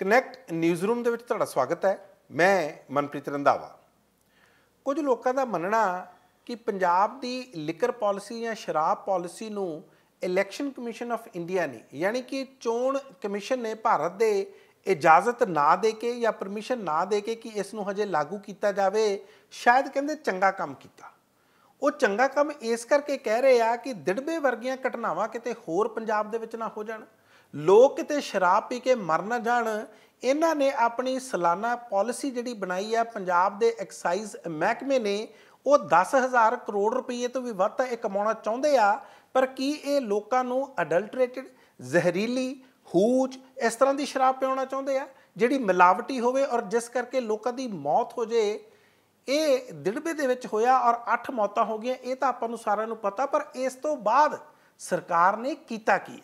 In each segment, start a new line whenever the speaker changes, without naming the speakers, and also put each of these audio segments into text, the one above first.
connect news room ਦੇ ਵਿੱਚ ਤੁਹਾਡਾ ਸਵਾਗਤ ਹੈ ਮੈਂ ਮਨਪ੍ਰੀਤ ਰੰਦਾਵਾ ਕੁਝ ਲੋਕਾਂ ਦਾ ਮੰਨਣਾ ਕਿ ਪੰਜਾਬ ਦੀ ਲਿਕਰ ਪਾਲਿਸੀ ਜਾਂ ਸ਼ਰਾਬ ਪਾਲਿਸੀ ਨੂੰ ਇਲੈਕਸ਼ਨ ਕਮਿਸ਼ਨ ਆਫ ਇੰਡੀਆ ਨੇ ਯਾਨੀ ਕਿ ਚੋਣ ਕਮਿਸ਼ਨ ਨੇ ਭਾਰਤ ਦੇ ਇਜਾਜ਼ਤ ਨਾ ਦੇ ਕੇ ਜਾਂ ਪਰਮਿਸ਼ਨ ਨਾ ਦੇ ਕੇ ਕਿ ਇਸ ਨੂੰ ਹਜੇ ਲਾਗੂ ਕੀਤਾ ਜਾਵੇ ਸ਼ਾਇਦ ਕਹਿੰਦੇ ਚੰਗਾ ਕੰਮ ਕੀਤਾ ਉਹ ਚੰਗਾ ਕੰਮ ਇਸ ਕਰਕੇ ਕਹਿ ਰਹੇ ਆ ਕਿ ਦਿੜਬੇ ਵਰਗੀਆਂ ਘਟਨਾਵਾਂ ਕਿਤੇ ਹੋਰ ਪੰਜਾਬ ਦੇ ਵਿੱਚ ਨਾ ਹੋ ਜਾਣ ਲੋਕ ਕਿਤੇ ਸ਼ਰਾਬ ਪੀ ਕੇ ਮਰ ਨਾ ਜਾਣ ਇਹਨਾਂ ਨੇ ਆਪਣੀ ਸਾਲਾਨਾ ਪਾਲਿਸੀ ਜਿਹੜੀ ਬਣਾਈ ਆ ਪੰਜਾਬ ਦੇ ਐਕਸਾਈਜ਼ ਮਹਿਕਮੇ ਨੇ ਉਹ 10000 ਕਰੋੜ ਰੁਪਏ ਤੋਂ ਵੀ ਵੱਧ ਇਹ ਕਮਾਉਣਾ ਚਾਹੁੰਦੇ ਆ ਪਰ ਕੀ ਇਹ ਲੋਕਾਂ ਨੂੰ ਅਡਲਟਰੇਟਡ ਜ਼ਹਿਰੀਲੀ ਹੂਚ ਇਸ ਤਰ੍ਹਾਂ ਦੀ ਸ਼ਰਾਬ ਪਿਉਣਾ ਚਾਹੁੰਦੇ ਆ ਜਿਹੜੀ ਮਿਲਾਵਟੀ ਹੋਵੇ ਔਰ ਜਿਸ ਕਰਕੇ ਲੋਕਾਂ ਦੀ ਮੌਤ ਹੋ ਜੇ ਇਹ ਦਿੜਬੇ ਦੇ ਵਿੱਚ ਹੋਇਆ ਔਰ 8 ਮੌਤਾਂ ਹੋ ਗਈਆਂ ਇਹ ਤਾਂ ਆਪਾਂ ਨੂੰ ਸਾਰਿਆਂ ਨੂੰ ਪਤਾ ਪਰ ਇਸ ਤੋਂ ਬਾਅਦ ਸਰਕਾਰ ਨੇ ਕੀਤਾ ਕੀ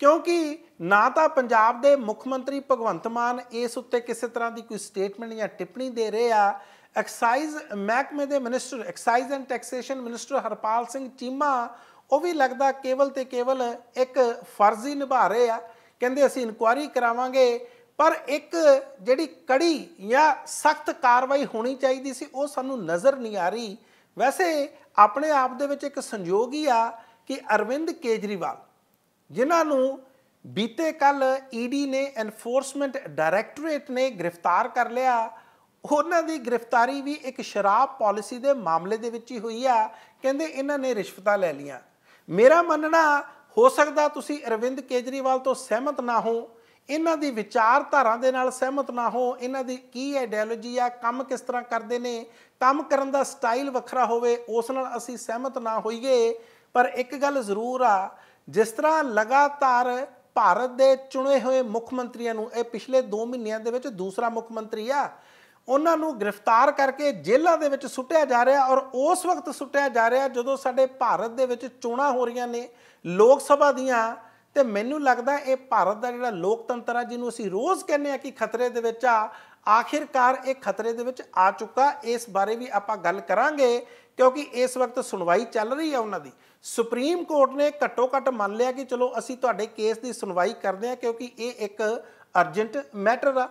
ਕਿਉਂਕਿ ਨਾ ਤਾਂ ਪੰਜਾਬ ਦੇ ਮੁੱਖ ਮੰਤਰੀ ਭਗਵੰਤ ਮਾਨ ਇਸ ਉੱਤੇ ਕਿਸੇ ਤਰ੍ਹਾਂ ਦੀ ਕੋਈ ਸਟੇਟਮੈਂਟ ਜਾਂ ਟਿੱਪਣੀ ਦੇ ਰਹੇ ਆ ਐਕਸਾਈਜ਼ ਮਹਿਕਮੇ ਦੇ minister excise and taxation minister Harpal Singh Cheema ਉਹ ਵੀ ਲੱਗਦਾ ਕੇਵਲ ਤੇ ਕੇਵਲ ਇੱਕ ਫਰਜ਼ੀ ਨਿਭਾ ਰਹੇ ਆ ਕਹਿੰਦੇ ਅਸੀਂ ਇਨਕੁਆਰੀ ਕਰਾਵਾਂਗੇ ਪਰ ਇੱਕ ਜਿਹੜੀ ਕੜੀ ਜਾਂ ਸਖਤ ਕਾਰਵਾਈ ਹੋਣੀ ਚਾਹੀਦੀ ਸੀ ਉਹ ਸਾਨੂੰ ਨਜ਼ਰ ਨਹੀਂ ਆ ਰਹੀ ਵੈਸੇ ਆਪਣੇ ਆਪ ਦੇ ਵਿੱਚ ਇੱਕ ਸੰਯੋਗ ਹੀ ਆ ਕਿ ਅਰਵਿੰਦ ਕੇਜਰੀਵਾਲ ਜਿਨ੍ਹਾਂ ਨੂੰ ਬੀਤੇ ਕੱਲ ਈਡੀ ਨੇ ਐਨਫੋਰਸਮੈਂਟ ਡਾਇਰੈਕਟੋਰੇਟ ਨੇ ਗ੍ਰਿਫਤਾਰ ਕਰ ਲਿਆ ਉਹਨਾਂ ਦੀ ਗ੍ਰਿਫਤਾਰੀ ਵੀ ਇੱਕ ਸ਼ਰਾਬ ਪਾਲਿਸੀ ਦੇ ਮਾਮਲੇ ਦੇ ਵਿੱਚ ਹੀ ਹੋਈ ਆ ਕਹਿੰਦੇ ਇਹਨਾਂ ਨੇ ਰਿਸ਼ਵਤਾਂ ਲੈ ਲੀਆਂ ਮੇਰਾ ਮੰਨਣਾ ਹੋ ਸਕਦਾ ਤੁਸੀਂ ਅਰਵਿੰਦ ਕੇਜਰੀਵਾਲ ਤੋਂ ਸਹਿਮਤ ਨਾ ਹੋ ਇਹਨਾਂ ਦੀ ਵਿਚਾਰਧਾਰਾ ਦੇ ਨਾਲ ਸਹਿਮਤ ਨਾ ਹੋ ਇਹਨਾਂ ਦੀ ਕੀ ਆਈਡੀਓਲੋਜੀ ਆ ਕੰਮ ਕਿਸ ਤਰ੍ਹਾਂ ਕਰਦੇ ਨੇ ਕੰਮ ਕਰਨ ਦਾ ਸਟਾਈਲ ਵੱਖਰਾ ਹੋਵੇ ਉਸ ਨਾਲ ਅਸੀਂ ਸਹਿਮਤ ਨਾ ਹੋਈਏ ਪਰ ਇੱਕ ਗੱਲ ਜ਼ਰੂਰ ਆ ਜਿਸ ਤਰ੍ਹਾਂ ਲਗਾਤਾਰ ਭਾਰਤ ਦੇ ਚੁਣੇ ਹੋਏ ਮੁੱਖ ਮੰਤਰੀਆਂ ਨੂੰ ਇਹ ਪਿਛਲੇ 2 ਮਹੀਨਿਆਂ ਦੇ ਵਿੱਚ ਦੂਸਰਾ ਮੁੱਖ ਮੰਤਰੀ ਆ ਉਹਨਾਂ ਨੂੰ ਗ੍ਰਿਫਤਾਰ ਕਰਕੇ ਜੇਲ੍ਹਾਂ ਦੇ ਵਿੱਚ ਸੁੱਟਿਆ ਜਾ ਰਿਹਾ ਔਰ ਉਸ ਵਕਤ ਸੁੱਟਿਆ ਜਾ ਰਿਹਾ ਜਦੋਂ ਸਾਡੇ ਭਾਰਤ ਦੇ ਵਿੱਚ ਚੋਣਾਂ ਹੋ ਰਹੀਆਂ ਨੇ ਲੋਕ ਸਭਾ ਦੀਆਂ ਤੇ ਮੈਨੂੰ ਲੱਗਦਾ ਇਹ ਭਾਰਤ ਦਾ ਜਿਹੜਾ ਲੋਕਤੰਤਰ ਆ ਜਿਹਨੂੰ ਅਸੀਂ ਰੋਜ਼ ਕਹਿੰਦੇ ਆ ਕਿ ਖਤਰੇ ਦੇ ਵਿੱਚ ਆ ਆਖਿਰਕਾਰ ਇਹ ਖਤਰੇ ਦੇ ਵਿੱਚ ਆ ਚੁੱਕਾ ਇਸ ਬਾਰੇ ਵੀ ਆਪਾਂ ਗੱਲ ਕਰਾਂਗੇ ਕਿਉਂਕਿ ਇਸ ਵਕਤ ਸੁਣਵਾਈ ਚੱਲ ਰਹੀ ਆ ਉਹਨਾਂ ਦੀ ਸੁਪਰੀਮ ਕੋਰਟ ਨੇ ਘੱਟੋ ਘੱਟ ਮੰਨ ਲਿਆ ਕਿ ਚਲੋ ਅਸੀਂ ਤੁਹਾਡੇ ਕੇਸ ਦੀ ਸੁਣਵਾਈ ਕਰਦੇ ਹਾਂ ਕਿਉਂਕਿ ਇਹ ਇੱਕ ਅਰਜੈਂਟ ਮੈਟਰ ਆ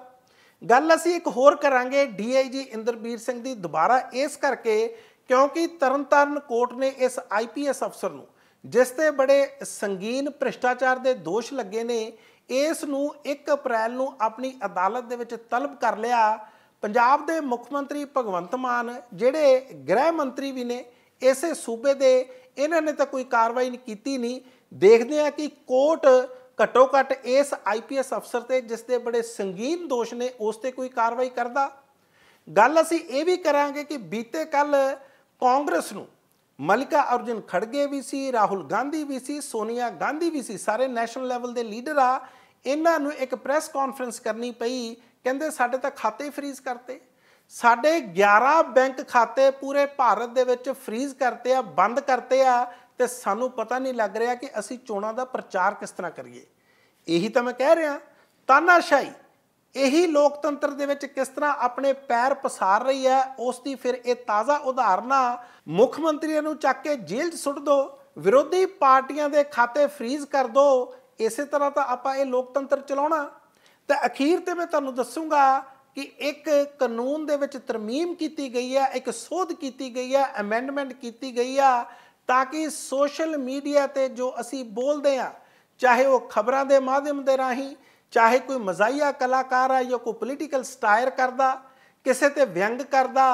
ਗੱਲ ਅਸੀਂ ਇੱਕ ਹੋਰ ਕਰਾਂਗੇ ਡੀਆਈਜੀ ਇੰਦਰਬੀਰ ਸਿੰਘ ਦੀ ਦੁਬਾਰਾ ਇਸ ਕਰਕੇ ਕਿਉਂਕਿ ਤਰਨਤਾਰਨ ਕੋਰਟ ਨੇ ਇਸ ਆਈਪੀਐਸ ਅਫਸਰ ਨੂੰ ਜਿਸ ਤੇ ਬੜੇ ਸੰਗੀਨ ਭ੍ਰਿਸ਼ਟਾਚਾਰ ਦੇ ਦੋਸ਼ ਲੱਗੇ ਨੇ ਇਸ ਨੂੰ 1 ਅਪ੍ਰੈਲ ਨੂੰ ਆਪਣੀ ਅਦਾਲਤ ਦੇ ਵਿੱਚ ਤਲਬ ਕਰ ਲਿਆ ਪੰਜਾਬ ਦੇ ਮੁੱਖ ਮੰਤਰੀ ਭਗਵੰਤ ਮਾਨ ਜਿਹੜੇ ਗ੍ਰਹਿ ਮੰਤਰੀ ਵੀ ਨੇ ਇਸੇ ਸੂਬੇ ਦੇ ਇਹਨਾਂ ਨੇ ਤਾਂ ਕੋਈ ਕਾਰਵਾਈ ਨਹੀਂ ਕੀਤੀ ਨਹੀਂ ਦੇਖਦੇ ਆ ਕਿ ਕੋਰਟ ਘਟੋ ਘਟ ਇਸ ਆਈਪੀਐਸ ਅਫਸਰ ਤੇ ਜਿਸ ਦੇ ਬੜੇ ਸੰਗੀਨ ਦੋਸ਼ ਨੇ ਉਸ ਤੇ ਕੋਈ ਕਾਰਵਾਈ ਕਰਦਾ ਗੱਲ ਅਸੀਂ ਇਹ ਵੀ ਕਰਾਂਗੇ ਕਿ ਬੀਤੇ ਕੱਲ ਕਾਂਗਰਸ ਨੂੰ ਮਲਿਕਾ ਅਰਜਨ ਖੜਗੇ ਵੀ ਸੀ ਰਾਹੁਲ ਗਾਂਧੀ ਵੀ ਸੀ ਸੋਨੀਆ ਗਾਂਧੀ ਵੀ ਸੀ ਸਾਰੇ ਨੈਸ਼ਨਲ ਲੈਵਲ ਦੇ ਲੀਡਰ ਆ ਇਹਨਾਂ ਨੂੰ ਇੱਕ ਪ੍ਰੈਸ ਕਾਨਫਰੰਸ ਕਰਨੀ ਪਈ ਕਹਿੰਦੇ ਸਾਡੇ ਤਾਂ ਖਾਤੇ ਫ੍ਰੀਜ਼ ਕਰਤੇ ਸਾਡੇ 11 ਬੈਂਕ ਖਾਤੇ ਪੂਰੇ ਭਾਰਤ ਦੇ ਵਿੱਚ ਫ੍ਰੀਜ਼ ਕਰਤੇ ਆ ਬੰਦ ਕਰਤੇ ਆ ਤੇ ਸਾਨੂੰ ਪਤਾ ਨਹੀਂ ਲੱਗ ਰਿਹਾ ਕਿ ਅਸੀਂ ਚੋਣਾਂ ਦਾ ਪ੍ਰਚਾਰ ਕਿਸ ਤਰ੍ਹਾਂ ਕਰੀਏ ਇਹੀ ਤਾਂ ਮੈਂ ਕਹਿ ਰਿਹਾ ਤਾਨਾਸ਼ਾਹੀ ਇਹੀ ਲੋਕਤੰਤਰ ਦੇ ਵਿੱਚ ਕਿਸ ਤਰ੍ਹਾਂ ਆਪਣੇ ਪੈਰ ਪਸਾਰ ਰਹੀ ਹੈ ਉਸ ਦੀ ਫਿਰ ਇਹ ਤਾਜ਼ਾ ਉਦਾਹਰਨਾ ਮੁੱਖ ਮੰਤਰੀਆਂ ਨੂੰ ਚੱਕ ਕੇ ਜੇਲ੍ਹ 'ਚ ਸੁੱਟ ਦੋ ਵਿਰੋਧੀ ਪਾਰਟੀਆਂ ਦੇ ਖਾਤੇ ਫ੍ਰੀਜ਼ ਕਰ ਦੋ ਇਸੇ ਤਰ੍ਹਾਂ ਤਾਂ ਆਪਾਂ ਇਹ ਲੋਕਤੰਤਰ ਚਲਾਉਣਾ ਤੇ ਅਖੀਰ ਤੇ ਮੈਂ ਤੁਹਾਨੂੰ ਦੱਸੂਗਾ ਕਿ ਇੱਕ ਕਾਨੂੰਨ ਦੇ ਵਿੱਚ ਤਰਮੀਮ ਕੀਤੀ ਗਈ ਹੈ ਇੱਕ ਸੋਧ ਕੀਤੀ ਗਈ ਹੈ ਅਮੈਂਡਮੈਂਟ ਕੀਤੀ ਗਈ ਆ ਤਾਂ ਕਿ ਸੋਸ਼ਲ ਮੀਡੀਆ ਤੇ ਜੋ ਅਸੀਂ ਬੋਲਦੇ ਆ ਚਾਹੇ ਉਹ ਖਬਰਾਂ ਦੇ ਮਾਧਿਅਮ ਦੇ ਰਾਹੀਂ ਚਾਹੇ ਕੋਈ ਮਜ਼ਾਈਆ ਕਲਾਕਾਰ ਆ ਜਾਂ ਕੋਈ ਪੋਲੀਟੀਕਲ ਸਟਾਇਰ ਕਰਦਾ ਕਿਸੇ ਤੇ ਵਿਅੰਗ ਕਰਦਾ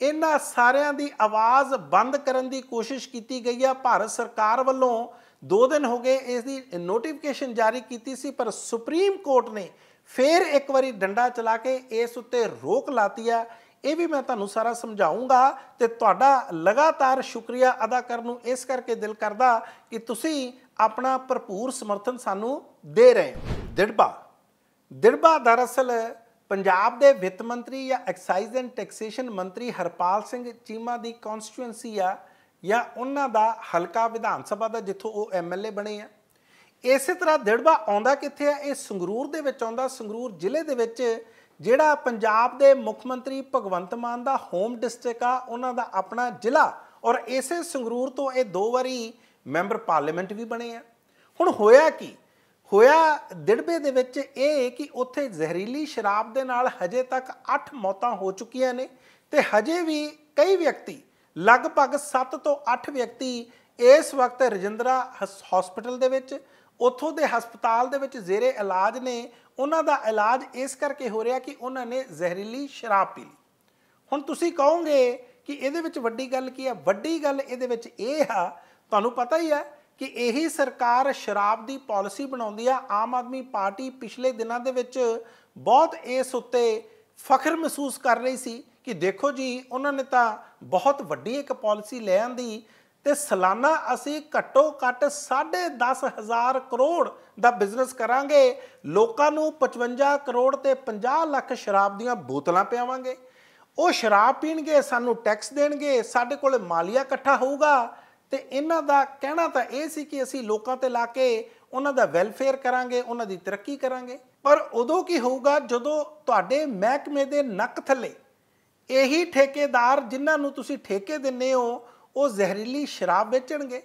ਇਹਨਾਂ ਸਾਰਿਆਂ ਦੀ ਆਵਾਜ਼ ਬੰਦ ਕਰਨ ਦੀ ਕੋਸ਼ਿਸ਼ ਕੀਤੀ ਗਈ ਆ ਭਾਰਤ ਸਰਕਾਰ ਵੱਲੋਂ 2 ਦਿਨ ਹੋ ਗਏ ਇਸ ਦੀ ਨੋਟੀਫਿਕੇਸ਼ਨ ਜਾਰੀ ਕੀਤੀ ਸੀ ਪਰ ਸੁਪਰੀਮ ਕੋਰਟ ਨੇ ਫੇਰ ਇੱਕ ਵਾਰੀ ਡੰਡਾ ਚਲਾ ਕੇ ਇਸ ਉੱਤੇ ਰੋਕ ਲਾਤੀ ਆ ਇਹ ਵੀ ਮੈਂ ਤੁਹਾਨੂੰ ਸਾਰਾ ਸਮਝਾਉਂਗਾ ਤੇ ਤੁਹਾਡਾ ਲਗਾਤਾਰ ਸ਼ੁਕਰੀਆ ਅਦਾ ਕਰਨ ਨੂੰ ਇਸ ਕਰਕੇ ਦਿਲ ਕਰਦਾ ਕਿ ਤੁਸੀਂ ਆਪਣਾ ਭਰਪੂਰ ਸਮਰਥਨ ਸਾਨੂੰ ਦੇ ਰਹੇ ਹੋ ਦਿੜਬਾ ਦਿੜਬਾ ਦਰਅਸਲ ਪੰਜਾਬ ਦੇ ਵਿੱਤ ਮੰਤਰੀ ਜਾਂ ਐਕਸਾਈਜ਼ ਐਂਡ ਟੈਕਸੇਸ਼ਨ ਮੰਤਰੀ ਹਰਪਾਲ ਸਿੰਘ ਚੀਮਾ ਦੀ ਕਨਸਟੀਟੂਐਂਸੀ ਆ ਜਾਂ ਉਹਨਾਂ ਦਾ ਹਲਕਾ ਵਿਧਾਨ ਸਭਾ ਦਾ ਜਿੱਥੋਂ ਉਹ ਐਮਐਲਏ ਬਣੇ ਆ ਇਸੇ ਤਰ੍ਹਾਂ ਦਿੜਬਾ ਆਉਂਦਾ ਕਿੱਥੇ ਆ ਇਹ ਸੰਗਰੂਰ ਦੇ ਵਿੱਚ ਆਉਂਦਾ ਸੰਗਰੂਰ ਜ਼ਿਲ੍ਹੇ ਦੇ ਵਿੱਚ ਜਿਹੜਾ ਪੰਜਾਬ ਦੇ ਮੁੱਖ ਮੰਤਰੀ ਭਗਵੰਤ ਮਾਨ ਦਾ ਹੋਮ ਡਿਸਟ੍ਰਿਕਟ ਆ ਉਹਨਾਂ ਦਾ ਆਪਣਾ ਜ਼ਿਲ੍ਹਾ ਔਰ ਇਸੇ ਸੰਗਰੂਰ ਤੋਂ ਇਹ ਦੋ ਵਾਰੀ ਮੈਂਬਰ ਪਾਰਲੀਮੈਂਟ ਵੀ ਬਣੇ ਆ ਹੁਣ ਹੋਇਆ ਕੀ ਹੋਇਆ ਦਿੜਬੇ ਦੇ ਵਿੱਚ ਇਹ ਕਿ ਉੱਥੇ ਜ਼ਹਿਰੀਲੀ ਸ਼ਰਾਬ ਦੇ ਨਾਲ ਹਜੇ ਤੱਕ 8 ਮੌਤਾਂ ਹੋ ਚੁੱਕੀਆਂ ਨੇ ਤੇ ਹਜੇ ਵੀ ਕਈ ਵਿਅਕਤੀ ਲਗਭਗ 7 ਤੋਂ 8 ਵਿਅਕਤੀ ਇਸ ਵਕਤ ਰਜਿੰਦਰਾ ਹਸਪੀਟਲ ਦੇ ਵਿੱਚ ਉੱਥੋਂ ਦੇ ਹਸਪਤਾਲ ਦੇ ਵਿੱਚ ਜ਼ੇਰੇ ਇਲਾਜ ਨੇ ਉਹਨਾਂ ਦਾ ਇਲਾਜ ਇਸ ਕਰਕੇ ਹੋ ਰਿਹਾ ਕਿ ਉਹਨਾਂ ਨੇ ਜ਼ਹਿਰੀਲੀ ਸ਼ਰਾਬ ਪੀ ਲਈ ਹੁਣ ਤੁਸੀਂ ਕਹੋਗੇ ਕਿ ਇਹਦੇ ਵਿੱਚ ਵੱਡੀ ਗੱਲ ਕੀ ਹੈ ਵੱਡੀ ਗੱਲ ਇਹਦੇ ਵਿੱਚ ਇਹ ਆ ਤੁਹਾਨੂੰ ਪਤਾ ਹੀ ਹੈ ਕਿ ਇਹੀ ਸਰਕਾਰ ਸ਼ਰਾਬ ਦੀ ਪਾਲਿਸੀ ਬਣਾਉਂਦੀ ਆ ਆਮ ਆਦਮੀ ਪਾਰਟੀ ਪਿਛਲੇ ਦਿਨਾਂ ਦੇ ਵਿੱਚ ਬਹੁਤ ਇਸ ਉੱਤੇ ਫਖਰ ਮਹਿਸੂਸ ਕਰ ਰਹੀ ਸੀ ਕਿ ਦੇਖੋ ਜੀ ਉਹਨਾਂ ਨੇ ਤਾਂ ਬਹੁਤ ਵੱਡੀ ਇੱਕ ਪਾਲਿਸੀ ਲੈ ਆਂਦੀ ਤੇ ਸਾਲਾਨਾ ਅਸੀਂ ਘੱਟੋ ਘੱਟ 10.5000 ਕਰੋੜ ਦਾ ਬਿਜ਼ਨਸ ਕਰਾਂਗੇ ਲੋਕਾਂ ਨੂੰ 55 ਕਰੋੜ ਤੇ 50 ਲੱਖ ਸ਼ਰਾਬ ਦੀਆਂ ਬੋਤਲਾਂ ਪਿਆਵਾਂਗੇ ਉਹ ਸ਼ਰਾਬ ਪੀਣਗੇ ਸਾਨੂੰ ਟੈਕਸ ਦੇਣਗੇ ਸਾਡੇ ਕੋਲ ਮਾਲੀਆ ਇਕੱਠਾ ਹੋਊਗਾ ਤੇ ਇਹਨਾਂ ਦਾ ਕਹਿਣਾ ਤਾਂ ਇਹ ਸੀ ਕਿ ਅਸੀਂ ਲੋਕਾਂ ਤੇ ਲਾ ਕੇ ਉਹਨਾਂ ਦਾ ਵੈਲਫੇਅਰ ਕਰਾਂਗੇ ਉਹਨਾਂ ਦੀ ਤਰੱਕੀ ਕਰਾਂਗੇ ਪਰ ਉਦੋਂ ਕੀ ਹੋਊਗਾ ਜਦੋਂ ਤੁਹਾਡੇ ਮਹਿਕਮੇ ਦੇ ਨੱਕ ਥੱਲੇ ਇਹੀ ਠੇਕੇਦਾਰ ਜਿਨ੍ਹਾਂ ਨੂੰ ਤੁਸੀਂ ਠੇਕੇ ਦਿੰਨੇ ਹੋ ਉਹ ਜ਼ਹਿਰੀਲੀ ਸ਼ਰਾਬ ਵੇਚਣਗੇ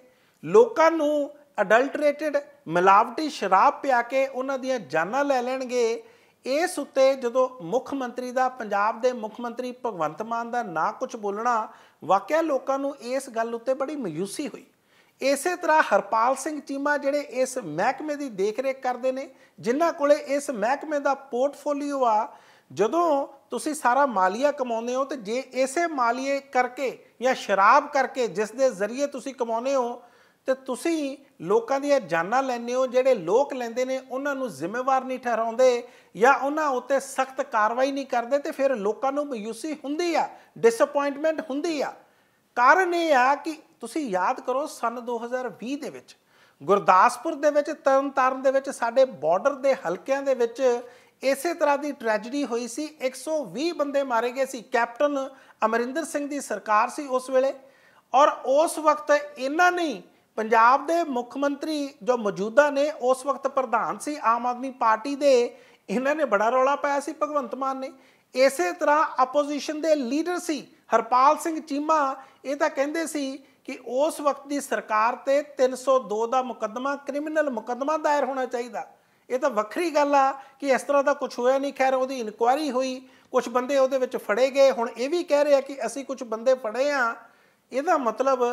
ਲੋਕਾਂ ਨੂੰ ਅਡਲਟਰੇਟਡ ਮਿਲਾਵਟੀ ਸ਼ਰਾਬ ਪਿਆ ਕੇ ਉਹਨਾਂ ਦੀਆਂ ਜਾਨਾਂ ਲੈ ਲੈਣਗੇ ਇਸ ਉੱਤੇ ਜਦੋਂ ਮੁੱਖ ਮੰਤਰੀ ਦਾ ਪੰਜਾਬ ਦੇ ਮੁੱਖ ਮੰਤਰੀ ਭਗਵੰਤ ਮਾਨ ਦਾ ਨਾ ਕੁਝ ਬੋਲਣਾ ਵਾਕਿਆ ਲੋਕਾਂ ਨੂੰ ਇਸ ਗੱਲ ਉੱਤੇ ਬੜੀ ਮਯੂਸੀ ਹੋਈ ਇਸੇ ਤਰ੍ਹਾਂ ਹਰਪਾਲ ਸਿੰਘ ਚੀਮਾ ਜਿਹੜੇ ਇਸ ਮਹਿਕਮੇ ਦੀ ਦੇਖਰੇਖ ਕਰਦੇ ਨੇ ਜਿਨ੍ਹਾਂ ਕੋਲੇ ਇਸ ਮਹਿਕਮੇ ਦਾ ਪੋਰਟਫੋਲੀਓ ਆ ਜਦੋਂ ਤੁਸੀਂ ਸਾਰਾ ਮਾਲੀਆ ਕਮਾਉਂਦੇ ਹੋ ਤੇ ਜੇ ਇਸੇ ਮਾਲੀਏ ਕਰਕੇ ਜਾਂ ਸ਼ਰਾਬ ਕਰਕੇ ਜਿਸ ਦੇ ਜ਼ਰੀਏ ਤੁਸੀਂ ਕਮਾਉਂਦੇ ਹੋ ਤੇ ਤੁਸੀਂ ਲੋਕਾਂ ਦੀਆਂ ਜਾਨਾਂ ਲੈਨੇ ਹੋ ਜਿਹੜੇ ਲੋਕ ਲੈਂਦੇ ਨੇ ਉਹਨਾਂ ਨੂੰ ਜ਼ਿੰਮੇਵਾਰ ਨਹੀਂ ਠਹਿਰਾਉਂਦੇ ਜਾਂ ਉਹਨਾਂ ਉੱਤੇ ਸਖਤ ਕਾਰਵਾਈ ਨਹੀਂ ਕਰਦੇ ਤੇ ਫਿਰ ਲੋਕਾਂ ਨੂੰ ਮਯੂਸੀ ਹੁੰਦੀ ਆ ਡਿਸਪਾਇੰਟਮੈਂਟ ਹੁੰਦੀ ਆ ਕਾਰਨ ਇਹ ਆ ਕਿ ਤੁਸੀਂ ਯਾਦ ਕਰੋ ਸਨ 2020 ਦੇ ਵਿੱਚ ਗੁਰਦਾਸਪੁਰ ਦੇ ਵਿੱਚ ਤਰਨਤਾਰਨ ਦੇ ਵਿੱਚ ਸਾਡੇ ਬਾਰਡਰ ਦੇ ਹਲਕਿਆਂ ਦੇ ਵਿੱਚ ਇਸੇ ਤਰ੍ਹਾਂ ਦੀ ਟ੍ਰੈਜੇਡੀ ਹੋਈ ਸੀ 120 ਬੰਦੇ ਮਾਰੇ ਗਏ ਸੀ ਕੈਪਟਨ ਅਮਰਿੰਦਰ ਸਿੰਘ ਦੀ ਸਰਕਾਰ ਸੀ ਉਸ ਵੇਲੇ ਔਰ ਉਸ ਵਕਤ ਇਹਨਾਂ ਨੇ ਪੰਜਾਬ ਦੇ ਮੁੱਖ ਮੰਤਰੀ ਜੋ ਮੌਜੂਦਾ ਨੇ ਉਸ ਵਕਤ ਪ੍ਰਧਾਨ ਸੀ ਆਮ ਆਦਮੀ ਪਾਰਟੀ ਦੇ ਇਹਨਾਂ ਨੇ ਬੜਾ ਰੌਲਾ ਪਾਇਆ ਸੀ ਭਗਵੰਤ ਮਾਨ ਨੇ ਇਸੇ ਤਰ੍ਹਾਂ ਆਪੋਜੀਸ਼ਨ ਦੇ ਲੀਡਰ ਸੀ ਹਰਪਾਲ ਸਿੰਘ ਚੀਮਾ ਇਹ ਤਾਂ ਕਹਿੰਦੇ ਸੀ ਕਿ ਉਸ ਵਕਤ ਦੀ ਸਰਕਾਰ ਤੇ 302 ਦਾ ਮੁਕੱਦਮਾ ਕ੍ਰਿਮੀਨਲ ਮੁਕੱਦਮਾ ਦਾਇਰ ਹੋਣਾ ਚਾਹੀਦਾ ਇਹ ਤਾਂ ਵੱਖਰੀ ਗੱਲ ਆ ਕਿ ਇਸ ਤਰ੍ਹਾਂ ਦਾ ਕੁਝ ਹੋਇਆ ਨਹੀਂ ਖੈਰ ਉਹਦੀ ਇਨਕੁਆਇਰੀ ਹੋਈ ਕੁਝ ਬੰਦੇ ਉਹਦੇ ਵਿੱਚ ਫੜੇ ਗਏ ਹੁਣ ਇਹ ਵੀ ਕਹਿ ਰਿਹਾ ਕਿ ਅਸੀਂ ਕੁਝ ਬੰਦੇ ਫੜੇ ਆ ਇਹਦਾ ਮਤਲਬ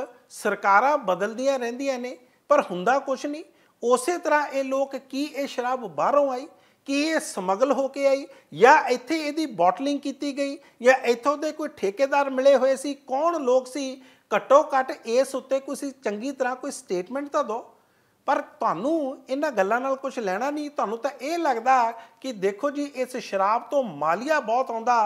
ਸਰਕਾਰਾਂ ਬਦਲਦੀਆਂ ਰਹਿੰਦੀਆਂ ਨੇ ਪਰ ਹੁੰਦਾ ਕੁਝ ਨਹੀਂ ਉਸੇ ਤਰ੍ਹਾਂ ਇਹ ਲੋਕ ਕੀ ਇਹ ਸ਼ਰਾਬ ਬਾਹਰੋਂ ਆਈ ਕਿ ਇਹ ਸਮਗਲ ਹੋ ਕੇ ਆਈ ਜਾਂ ਇੱਥੇ ਇਹਦੀ ਬੋਟਲਿੰਗ ਕੀਤੀ ਗਈ ਜਾਂ ਇੱਥੋਂ ਦੇ ਕੋਈ ਠੇਕੇਦਾਰ ਮਿਲੇ ਹੋਏ ਸੀ ਕੌਣ ਲੋਕ ਸੀ ਘੱਟੋ ਘੱਟ ਇਸ ਉੱਤੇ ਕੋਈ ਚੰਗੀ ਤਰ੍ਹਾਂ ਕੋਈ ਸਟੇਟਮੈਂਟ ਤਾਂ ਦਿਓ ਪਰ ਤੁਹਾਨੂੰ ਇਹਨਾਂ ਗੱਲਾਂ ਨਾਲ ਕੁਝ ਲੈਣਾ ਨਹੀਂ ਤੁਹਾਨੂੰ ਤਾਂ ਇਹ ਲੱਗਦਾ ਕਿ ਦੇਖੋ ਜੀ ਇਸ ਸ਼ਰਾਬ ਤੋਂ ਮਾਲੀਆ ਬਹੁਤ ਆਉਂਦਾ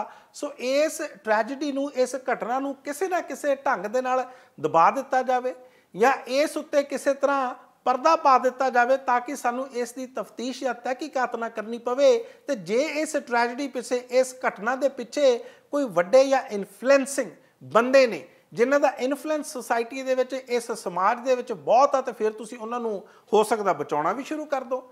ਸੋ ਇਸ ਟ੍ਰੈਜੇਡੀ ਨੂੰ ਇਸ ਘਟਨਾ ਨੂੰ ਕਿਸੇ ਨਾ ਕਿਸੇ ਢੰਗ ਦੇ ਨਾਲ ਦਬਾ ਦਿੱਤਾ ਜਾਵੇ ਜਾਂ ਇਸ ਉੱਤੇ ਕਿਸੇ ਤਰ੍ਹਾਂ ਪਰਦਾ ਪਾ ਦਿੱਤਾ ਜਾਵੇ ਤਾਂ ਕਿ ਸਾਨੂੰ ਇਸ ਦੀ ਤਫਤੀਸ਼ ਜਾਂ ਤਹਿਕੀਕਾਤ ਨਾ ਕਰਨੀ ਪਵੇ ਤੇ ਜੇ ਇਸ ਟ੍ਰੈਜੇਡੀ ਪਿੱਛੇ ਇਸ ਘਟਨਾ ਦੇ ਪਿੱਛੇ ਕੋਈ ਵੱਡੇ ਜਾਂ ਇਨਫਲੂਐਂਸਿੰਗ ਬੰਦੇ ਨੇ ਜਿਨ੍ਹਾਂ ਦਾ ਇਨਫਲੂਐਂਸ ਸੋਸਾਇਟੀ ਦੇ ਵਿੱਚ ਇਸ ਸਮਾਜ ਦੇ ਵਿੱਚ ਬਹੁਤ ਆ ਤੇ ਫਿਰ ਤੁਸੀਂ ਉਹਨਾਂ ਨੂੰ ਹੋ ਸਕਦਾ ਬਚਾਉਣਾ ਵੀ ਸ਼ੁਰੂ ਕਰ ਦੋ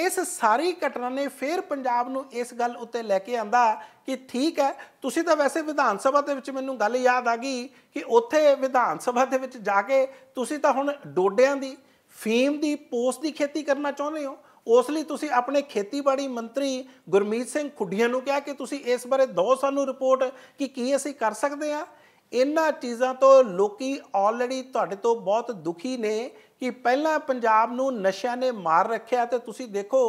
ਇਸ ਸਾਰੀ ਘਟਨਾ ਨੇ ਫਿਰ ਪੰਜਾਬ ਨੂੰ ਇਸ ਗੱਲ ਉੱਤੇ ਲੈ ਕੇ ਆਂਦਾ ਕਿ ਠੀਕ ਹੈ ਤੁਸੀਂ ਤਾਂ ਵੈਸੇ ਵਿਧਾਨ ਸਭਾ ਦੇ ਵਿੱਚ ਮੈਨੂੰ ਗੱਲ ਯਾਦ ਆ ਗਈ ਕਿ ਉੱਥੇ ਵਿਧਾਨ ਸਭਾ ਦੇ ਵਿੱਚ ਜਾ ਕੇ ਤੁਸੀਂ ਤਾਂ ਹੁਣ ਡੋਡਿਆਂ ਦੀ ਫੀਮ ਦੀ ਪੋਸਟ ਦੀ ਖੇਤੀ ਕਰਨਾ ਚਾਹੁੰਦੇ ਹੋ ਉਸ ਲਈ ਤੁਸੀਂ ਆਪਣੇ ਖੇਤੀਬਾੜੀ ਮੰਤਰੀ ਗੁਰਮੀਤ ਸਿੰਘ ਖੁੱਡੀਆਂ ਨੂੰ ਕਿਹਾ ਕਿ ਤੁਸੀਂ ਇਸ ਬਾਰੇ ਦੋ ਸਾਨੂੰ ਰਿਪੋਰਟ ਕਿ ਕੀ ਅਸੀਂ ਕਰ ਸਕਦੇ ਹਾਂ ਇਹਨਾਂ ਚੀਜ਼ਾਂ ਤੋਂ ਲੋਕੀ ਆਲਰੇਡੀ ਤੁਹਾਡੇ ਤੋਂ ਬਹੁਤ ਦੁਖੀ ਨੇ ਕਿ ਪਹਿਲਾਂ ਪੰਜਾਬ ਨੂੰ ਨਸ਼ਿਆਂ ਨੇ ਮਾਰ ਰੱਖਿਆ ਤੇ ਤੁਸੀਂ ਦੇਖੋ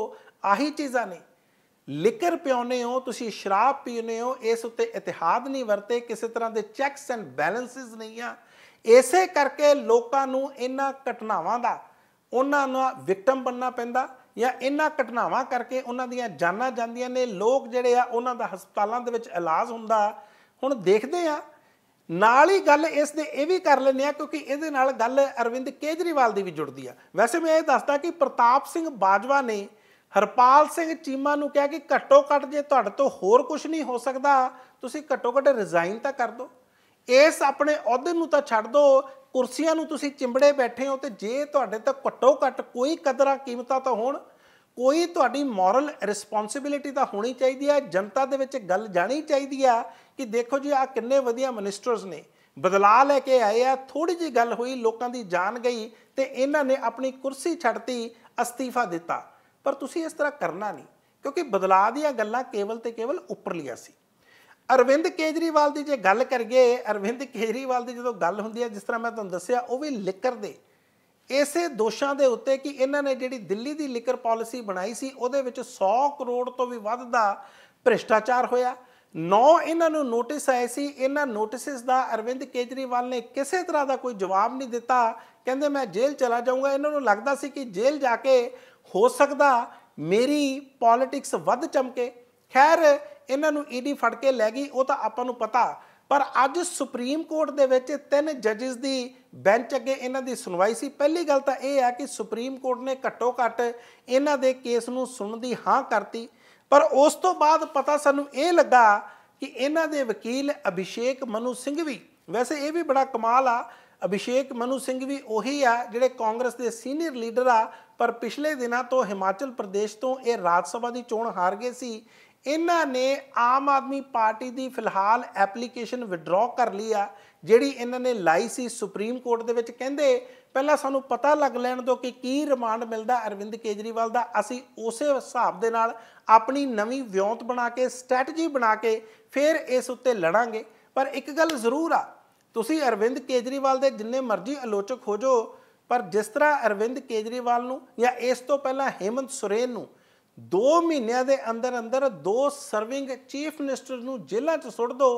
ਆਹੀ ਚੀਜ਼ਾਂ ਨੇ ਲਿਕਰ ਪਿਉਨੇ ਹੋ ਤੁਸੀਂ ਸ਼ਰਾਬ ਪੀਨੇ ਹੋ ਇਸ ਉੱਤੇ ਇਤਿਹਾਦ ਨਹੀਂ ਵਰਤੇ ਕਿਸੇ ਤਰ੍ਹਾਂ ਦੇ ਚੈਕਸ ਐਂਡ ਬੈਲੈਂਸਸ ਨਹੀਂ ਆ ਇਸੇ ਕਰਕੇ ਲੋਕਾਂ ਨੂੰ ਇਹਨਾਂ ਘਟਨਾਵਾਂ ਦਾ ਉਹਨਾਂ ਦਾ ਵਿਕਟਮ ਬੰਨਣਾ ਪੈਂਦਾ ਜਾਂ ਇਹਨਾਂ ਘਟਨਾਵਾਂ ਕਰਕੇ ਉਹਨਾਂ ਦੀਆਂ ਜਾਨਾਂ ਜਾਂਦੀਆਂ ਨੇ ਲੋਕ ਜਿਹੜੇ ਆ ਉਹਨਾਂ ਦਾ ਹਸਪਤਾਲਾਂ ਦੇ ਵਿੱਚ ਇਲਾਜ ਹੁੰਦਾ ਹੁਣ ਦੇਖਦੇ ਆ ਨਾਲ ਹੀ ਗੱਲ ਇਸ ਦੇ ਇਹ ਵੀ ਕਰ ਲੈਨੇ ਆ ਕਿਉਂਕਿ ਇਹਦੇ ਨਾਲ ਗੱਲ ਅਰਵਿੰਦ ਕੇਜਰੀਵਾਲ ਦੀ ਵੀ ਜੁੜਦੀ ਆ ਵੈਸੇ ਮੈਂ ਇਹ ਦੱਸਦਾ ਕਿ ਪ੍ਰਤਾਪ ਸਿੰਘ ਬਾਜਵਾ ਨੇ ਹਰਪਾਲ ਸਿੰਘ ਚੀਮਾ ਨੂੰ ਕਿਹਾ ਕਿ ਘੱਟੋ ਘੱਟ ਜੇ ਤੁਹਾਡੇ ਤੋਂ ਹੋਰ ਕੁਝ ਨਹੀਂ ਹੋ ਸਕਦਾ ਤੁਸੀਂ ਘੱਟੋ ਘੱਟ ਰਿਜ਼ਾਈਨ ਤਾਂ ਕਰ ਦਿਓ ਇਸ ਆਪਣੇ ਅਹੁਦੇ ਨੂੰ ਤਾਂ ਛੱਡ ਦਿਓ ਕੁਰਸੀਆਂ ਨੂੰ ਤੁਸੀਂ ਚਿੰਬੜੇ ਬੈਠੇ ਹੋ ਤੇ ਜੇ ਤੁਹਾਡੇ ਤੱਕ ਘੱਟੋ ਘੱਟ ਕੋਈ ਕਦਰਾਂ ਕੀਮਤਾਂ ਤਾਂ ਹੋਣ ਕੋਈ ਤੁਹਾਡੀ ਮੋਰਲ ਰਿਸਪੌਂਸਿਬਿਲਟੀ ਤਾਂ ਹੋਣੀ ਚਾਹੀਦੀ ਹੈ ਜਨਤਾ ਦੇ ਵਿੱਚ ਗੱਲ ਜਾਣੀ ਚਾਹੀਦੀ ਆ ਕਿ ਦੇਖੋ ਜੀ ਆ ਕਿੰਨੇ ਵਧੀਆ ਮਿਨਿਸਟਰਸ ਨੇ ਬਦਲਾ ਲੈ ਕੇ ਆਏ ਆ ਥੋੜੀ ਜੀ ਗੱਲ ਹੋਈ ਲੋਕਾਂ ਦੀ ਜਾਨ ਗਈ ਤੇ ਇਹਨਾਂ ਨੇ ਆਪਣੀ ਕੁਰਸੀ ਛੱਡਤੀ ਅਸਤੀਫਾ ਦਿੱਤਾ ਪਰ ਤੁਸੀਂ ਇਸ ਤਰ੍ਹਾਂ ਕਰਨਾ ਨਹੀਂ ਕਿਉਂਕਿ ਬਦਲਾਅ ਦੀਆਂ ਗੱਲਾਂ ਕੇਵਲ ਤੇ ਕੇਵਲ ਉੱਪਰ ਲਿਆ ਸੀ ਅਰਵਿੰਦ ਕੇਜਰੀਵਾਲ ਦੀ ਜੇ ਗੱਲ ਕਰੀਏ ਅਰਵਿੰਦ ਕੇਜਰੀਵਾਲ ਦੀ ਜਦੋਂ ਗੱਲ ਹੁੰਦੀ ਹੈ ਜਿਸ ਤਰ੍ਹਾਂ ਮੈਂ ਤੁਹਾਨੂੰ ਦੱਸਿਆ ਉਹ ਵੀ ਲਿਕਰ ਦੇ ਇਸੇ ਦੋਸ਼ਾਂ ਦੇ ਉੱਤੇ ਕਿ ਇਹਨਾਂ ਨੇ ਜਿਹੜੀ ਦਿੱਲੀ ਦੀ ਲਿਕਰ ਪਾਲਿਸੀ ਬਣਾਈ ਸੀ ਉਹਦੇ ਵਿੱਚ 100 ਕਰੋੜ ਤੋਂ ਵੀ ਵੱਧ ਦਾ ਭ੍ਰਿਸ਼ਟਾਚਾਰ ਹੋਇਆ ਨੌ ਇਹਨਾਂ ਨੂੰ ਨੋਟਿਸ ਆਏ ਸੀ ਇਹਨਾਂ ਨੋਟਿਸਸ ਦਾ ਅਰਵਿੰਦ ਕੇਜਰੀਵਾਲ ਨੇ ਕਿਸੇ ਤਰ੍ਹਾਂ ਦਾ ਕੋਈ ਜਵਾਬ ਨਹੀਂ ਦਿੱਤਾ ਕਹਿੰਦੇ ਮੈਂ ਜੇਲ੍ਹ ਚਲਾ ਜਾਊਂਗਾ ਇਹਨਾਂ ਨੂੰ ਲੱਗਦਾ ਸੀ ਕਿ ਜੇਲ੍ਹ ਜਾ ਕੇ ਹੋ ਸਕਦਾ ਮੇਰੀ ਪੋਲਿਟਿਕਸ ਵੱਧ ਚਮਕੇ ਖੈਰ ਇਹਨਾਂ ਨੂੰ ਈਡੀ ਫੜ ਕੇ ਲੈ ਗਈ ਉਹ ਤਾਂ ਆਪਾਂ ਨੂੰ ਪਤਾ ਪਰ ਅੱਜ ਸੁਪਰੀਮ ਕੋਰਟ ਦੇ ਵਿੱਚ ਤਿੰਨ ਜੱਜਸ ਦੀ ਬੈਂਚ ਅੱਗੇ ਇਹਨਾਂ ਦੀ ਸੁਣਵਾਈ ਸੀ ਪਹਿਲੀ ਗੱਲ ਤਾਂ ਇਹ ਹੈ ਕਿ ਸੁਪਰੀਮ ਕੋਰਟ ਨੇ ਘੱਟੋ ਘੱਟ ਇਹਨਾਂ ਦੇ ਕੇਸ ਨੂੰ ਸੁਣਨ ਦੀ ਹਾਂ ਕਰਤੀ ਪਰ ਉਸ ਤੋਂ ਬਾਅਦ ਪਤਾ ਸਾਨੂੰ ਇਹ ਲੱਗਾ ਕਿ ਇਹਨਾਂ ਦੇ ਵਕੀਲ ਅਭਿਸ਼ੇਕ ਮਨੂ ਸਿੰਘ ਵੀ ਵੈਸੇ ਇਹ ਵੀ ਬੜਾ ਕਮਾਲ ਆ ਅਭਿਸ਼ੇਕ ਮਨੂ ਸਿੰਘ ਵੀ ਉਹੀ ਆ ਜਿਹੜੇ ਕਾਂਗਰਸ ਦੇ ਸੀਨੀਅਰ ਲੀਡਰ ਆ ਪਰ ਪਿਛਲੇ ਦਿਨਾਂ ਤੋਂ ਹਿਮਾਚਲ ਪ੍ਰਦੇਸ਼ ਤੋਂ ਇਹ ਰਾਜ ਸਭਾ ਦੀ ਚੋਣ ਹਾਰ ਗਏ ਸੀ ਇਹਨਾਂ ਨੇ ਆਮ ਆਦਮੀ ਪਾਰਟੀ ਦੀ ਫਿਲਹਾਲ ਐਪਲੀਕੇਸ਼ਨ ਵਿਡਰਾ ਕਰ ਲਈ ਆ ਜਿਹੜੀ ਇਹਨਾਂ ਨੇ ਲਾਈ ਸੀ ਸੁਪਰੀਮ ਕੋਰਟ ਦੇ ਵਿੱਚ ਕਹਿੰਦੇ ਪਹਿਲਾਂ ਸਾਨੂੰ ਪਤਾ ਲੱਗ ਲੈਣ ਦਿਓ ਕਿ ਕੀ ਰਿਮਾਂਡ ਮਿਲਦਾ ਅਰਵਿੰਦ ਕੇਜਰੀਵਾਲ ਦਾ ਅਸੀਂ ਉਸੇ ਹਿਸਾਬ ਦੇ ਨਾਲ ਆਪਣੀ ਨਵੀਂ ਵਿਉਂਤ ਬਣਾ ਕੇ ਸਟ੍ਰੈਟਜੀ ਬਣਾ ਕੇ ਫਿਰ ਇਸ ਉੱਤੇ ਲੜਾਂਗੇ ਪਰ ਇੱਕ ਗੱਲ ਜ਼ਰੂਰ ਆ ਤੁਸੀਂ ਅਰਵਿੰਦ ਕੇਜਰੀਵਾਲ ਦੇ ਜਿੰਨੇ ਮਰਜ਼ੀ ਆਲੋਚਕ ਹੋ ਜਾਓ ਪਰ ਜਿਸ ਤਰ੍ਹਾਂ ਅਰਵਿੰਦ ਕੇਜਰੀਵਾਲ ਨੂੰ ਜਾਂ ਇਸ ਤੋਂ ਪਹਿਲਾਂ ਹੇਮੰਤ ਸੁਰੇਨ ਨੂੰ 2 ਮਹੀਨਿਆਂ ਦੇ ਅੰਦਰ ਅੰਦਰ ਦੋ ਸਰਵਿੰਗ ਚੀਫ ਮਿਨਿਸਟਰ ਨੂੰ ਜੇਲ੍ਹਾਂ 'ਚ ਸੁੱਟ ਦੋ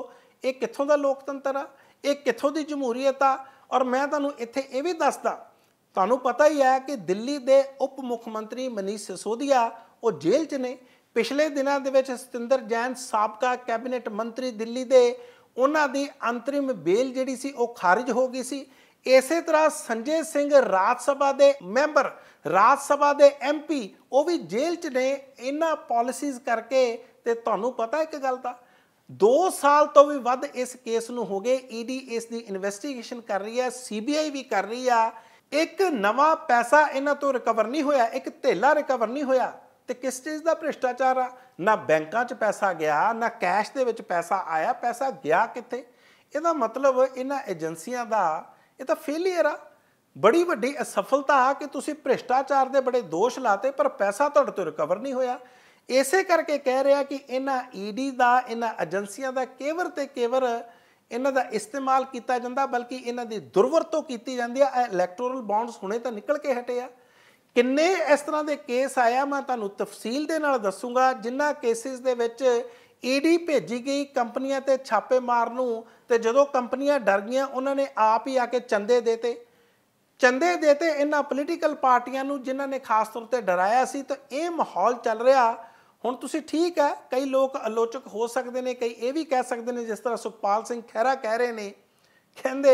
ਇਹ ਕਿੱਥੋਂ ਦਾ ਲੋਕਤੰਤਰ ਆ ਇਹ ਕਿੱਥੋਂ ਦੀ ਜਮਹੂਰੀਅਤ ਆ ਔਰ ਮੈਂ ਤੁਹਾਨੂੰ ਇੱਥੇ ਇਹ ਵੀ ਦੱਸਦਾ ਤੁਹਾਨੂੰ ਪਤਾ ਹੀ ਹੈ ਕਿ ਦਿੱਲੀ ਦੇ ਉਪ ਮੁੱਖ ਮੰਤਰੀ ਮਨੀਸ਼ ਸਿਸੋਦੀਆ ਉਹ ਜੇਲ੍ਹ 'ਚ ਨੇ ਪਿਛਲੇ ਦਿਨਾਂ ਦੇ ਵਿੱਚ ਸਤਿੰਦਰ ਜੈਨ ਸਾਬਕਾ ਕੈਬਨਿਟ ਮੰਤਰੀ ਦਿੱਲੀ ਦੇ ਉਹਨਾਂ ਦੀ ਅੰਤਰਿਮ ਬੇਲ ਜਿਹੜੀ ਸੀ ਉਹ ਖਾਰਜ ਹੋ ਗਈ ਸੀ ਇਸੇ ਤਰ੍ਹਾਂ ਸੰਜੇ ਸਿੰਘ ਰਾਜ ਸਭਾ ਦੇ ਮੈਂਬਰ ਰਾਜ ਸਭਾ ਦੇ ਐਮਪੀ ਉਹ ਵੀ ਜੇਲ੍ਹ 'ਚ ਨੇ ਇਹਨਾਂ ਪਾਲਿਸੀਜ਼ ਕਰਕੇ ਤੇ ਤੁਹਾਨੂੰ ਪਤਾ ਇੱਕ ਗੱਲ ਦਾ 2 ਸਾਲ ਤੋਂ ਵੀ ਵੱਧ ਇਸ ਕੇਸ ਨੂੰ ਹੋ ਗਏ ਈਡੀ e ਇਸ ਦੀ ਇਨਵੈਸਟੀਗੇਸ਼ਨ ਕਰ ਰਹੀ ਹੈ ਸੀਬੀਆਈ ਵੀ ਕਰ ਰਹੀ ਆ ਇੱਕ ਨਵਾਂ ਪੈਸਾ ਇਹਨਾਂ ਤੋਂ ਰਿਕਵਰ ਨਹੀਂ ਹੋਇਆ ਇੱਕ ਥੇਲਾ ਰਿਕਵਰ ਨਹੀਂ ਹੋਇਆ ਤੇ ਕਿਸ ਚੀਜ਼ ਦਾ ਭ੍ਰਿਸ਼ਟਾਚਾਰ ਆ ਨਾ ਬੈਂਕਾਂ 'ਚ ਪੈਸਾ ਗਿਆ ਨਾ ਕੈਸ਼ ਦੇ ਵਿੱਚ ਪੈਸਾ ਆਇਆ ਪੈਸਾ ਗਿਆ ਕਿੱਥੇ ਇਹਦਾ ਮਤਲਬ ਇਹਨਾਂ ਏਜੰਸੀਆਂ ਦਾ ਇਹ ਤਾਂ ਫੇਲਿਅਰ ਆ ਬੜੀ ਵੱਡੀ ਅਸਫਲਤਾ ਆ ਕਿ ਤੁਸੀਂ ਭ੍ਰਿਸ਼ਟਾਚਾਰ ਦੇ ਬੜੇ ਦੋਸ਼ ਲਾਤੇ ਪਰ ਪੈਸਾ ਤੁਹਾਡੇ ਤੋਂ ਰਿਕਵਰ ਨਹੀਂ ਹੋਇਆ ਇਸੇ ਕਰਕੇ ਕਹਿ ਰਿਹਾ ਕਿ ਇਹਨਾਂ ਈਡੀ e ਦਾ ਇਹਨਾਂ ਏਜੰਸੀਆਂ ਦਾ ਕੇਵਰ ਤੇ ਕੇਵਰ ਇਹਨਾਂ ਦਾ ਇਸਤੇਮਾਲ ਕੀਤਾ ਜਾਂਦਾ ਬਲਕਿ ਇਹਨਾਂ ਦੀ ਦੁਰਵਰਤੋਂ ਕੀਤੀ ਜਾਂਦੀ ਆ ਇਲੈਕਟੋਰਲ ਬੌਂਡਸ ਹੁਣੇ ਤਾਂ ਨਿਕਲ ਕੇ ਹਟੇ ਆ ਕਿੰਨੇ ਇਸ ਤਰ੍ਹਾਂ ਦੇ ਕੇਸ ਆਇਆ ਮੈਂ ਤੁਹਾਨੂੰ ਤਫਸੀਲ ਦੇ ਨਾਲ ਦੱਸੂਗਾ ਜਿਨ੍ਹਾਂ ਕੇਸਿਸ ਦੇ ਵਿੱਚ ਈਡੀ ਭੇਜੀ ਗਈ ਕੰਪਨੀਆਂ ਤੇ ਛਾਪੇ ਮਾਰਨ ਨੂੰ ਤੇ ਜਦੋਂ ਕੰਪਨੀਆਂ ਡਰ ਗਈਆਂ ਉਹਨਾਂ ਨੇ ਆਪ ਹੀ ਆ ਕੇ ਚੰਦੇ ਦੇਤੇ ਚੰਦੇ ਦੇਤੇ ਇਹਨਾਂ ਪੋਲੀਟੀਕਲ ਪਾਰਟੀਆਂ ਨੂੰ ਜਿਨ੍ਹਾਂ ਨੇ ਖਾਸ ਤੌਰ ਤੇ ਡਰਾਇਆ ਸੀ ਤਾਂ ਇਹ ਮਾਹੌਲ ਚੱਲ ਰਿਹਾ ਹੁਣ ਤੁਸੀਂ ਠੀਕ ਹੈ ਕਈ ਲੋਕ ਆਲੋਚਕ ਹੋ ਸਕਦੇ ਨੇ ਕਈ ਇਹ ਵੀ ਕਹਿ ਸਕਦੇ ਨੇ ਜਿਸ ਤਰ੍ਹਾਂ ਸੁਖਪਾਲ ਸਿੰਘ ਖਹਿਰਾ ਕਹਿ ਰਹੇ ਨੇ ਕਹਿੰਦੇ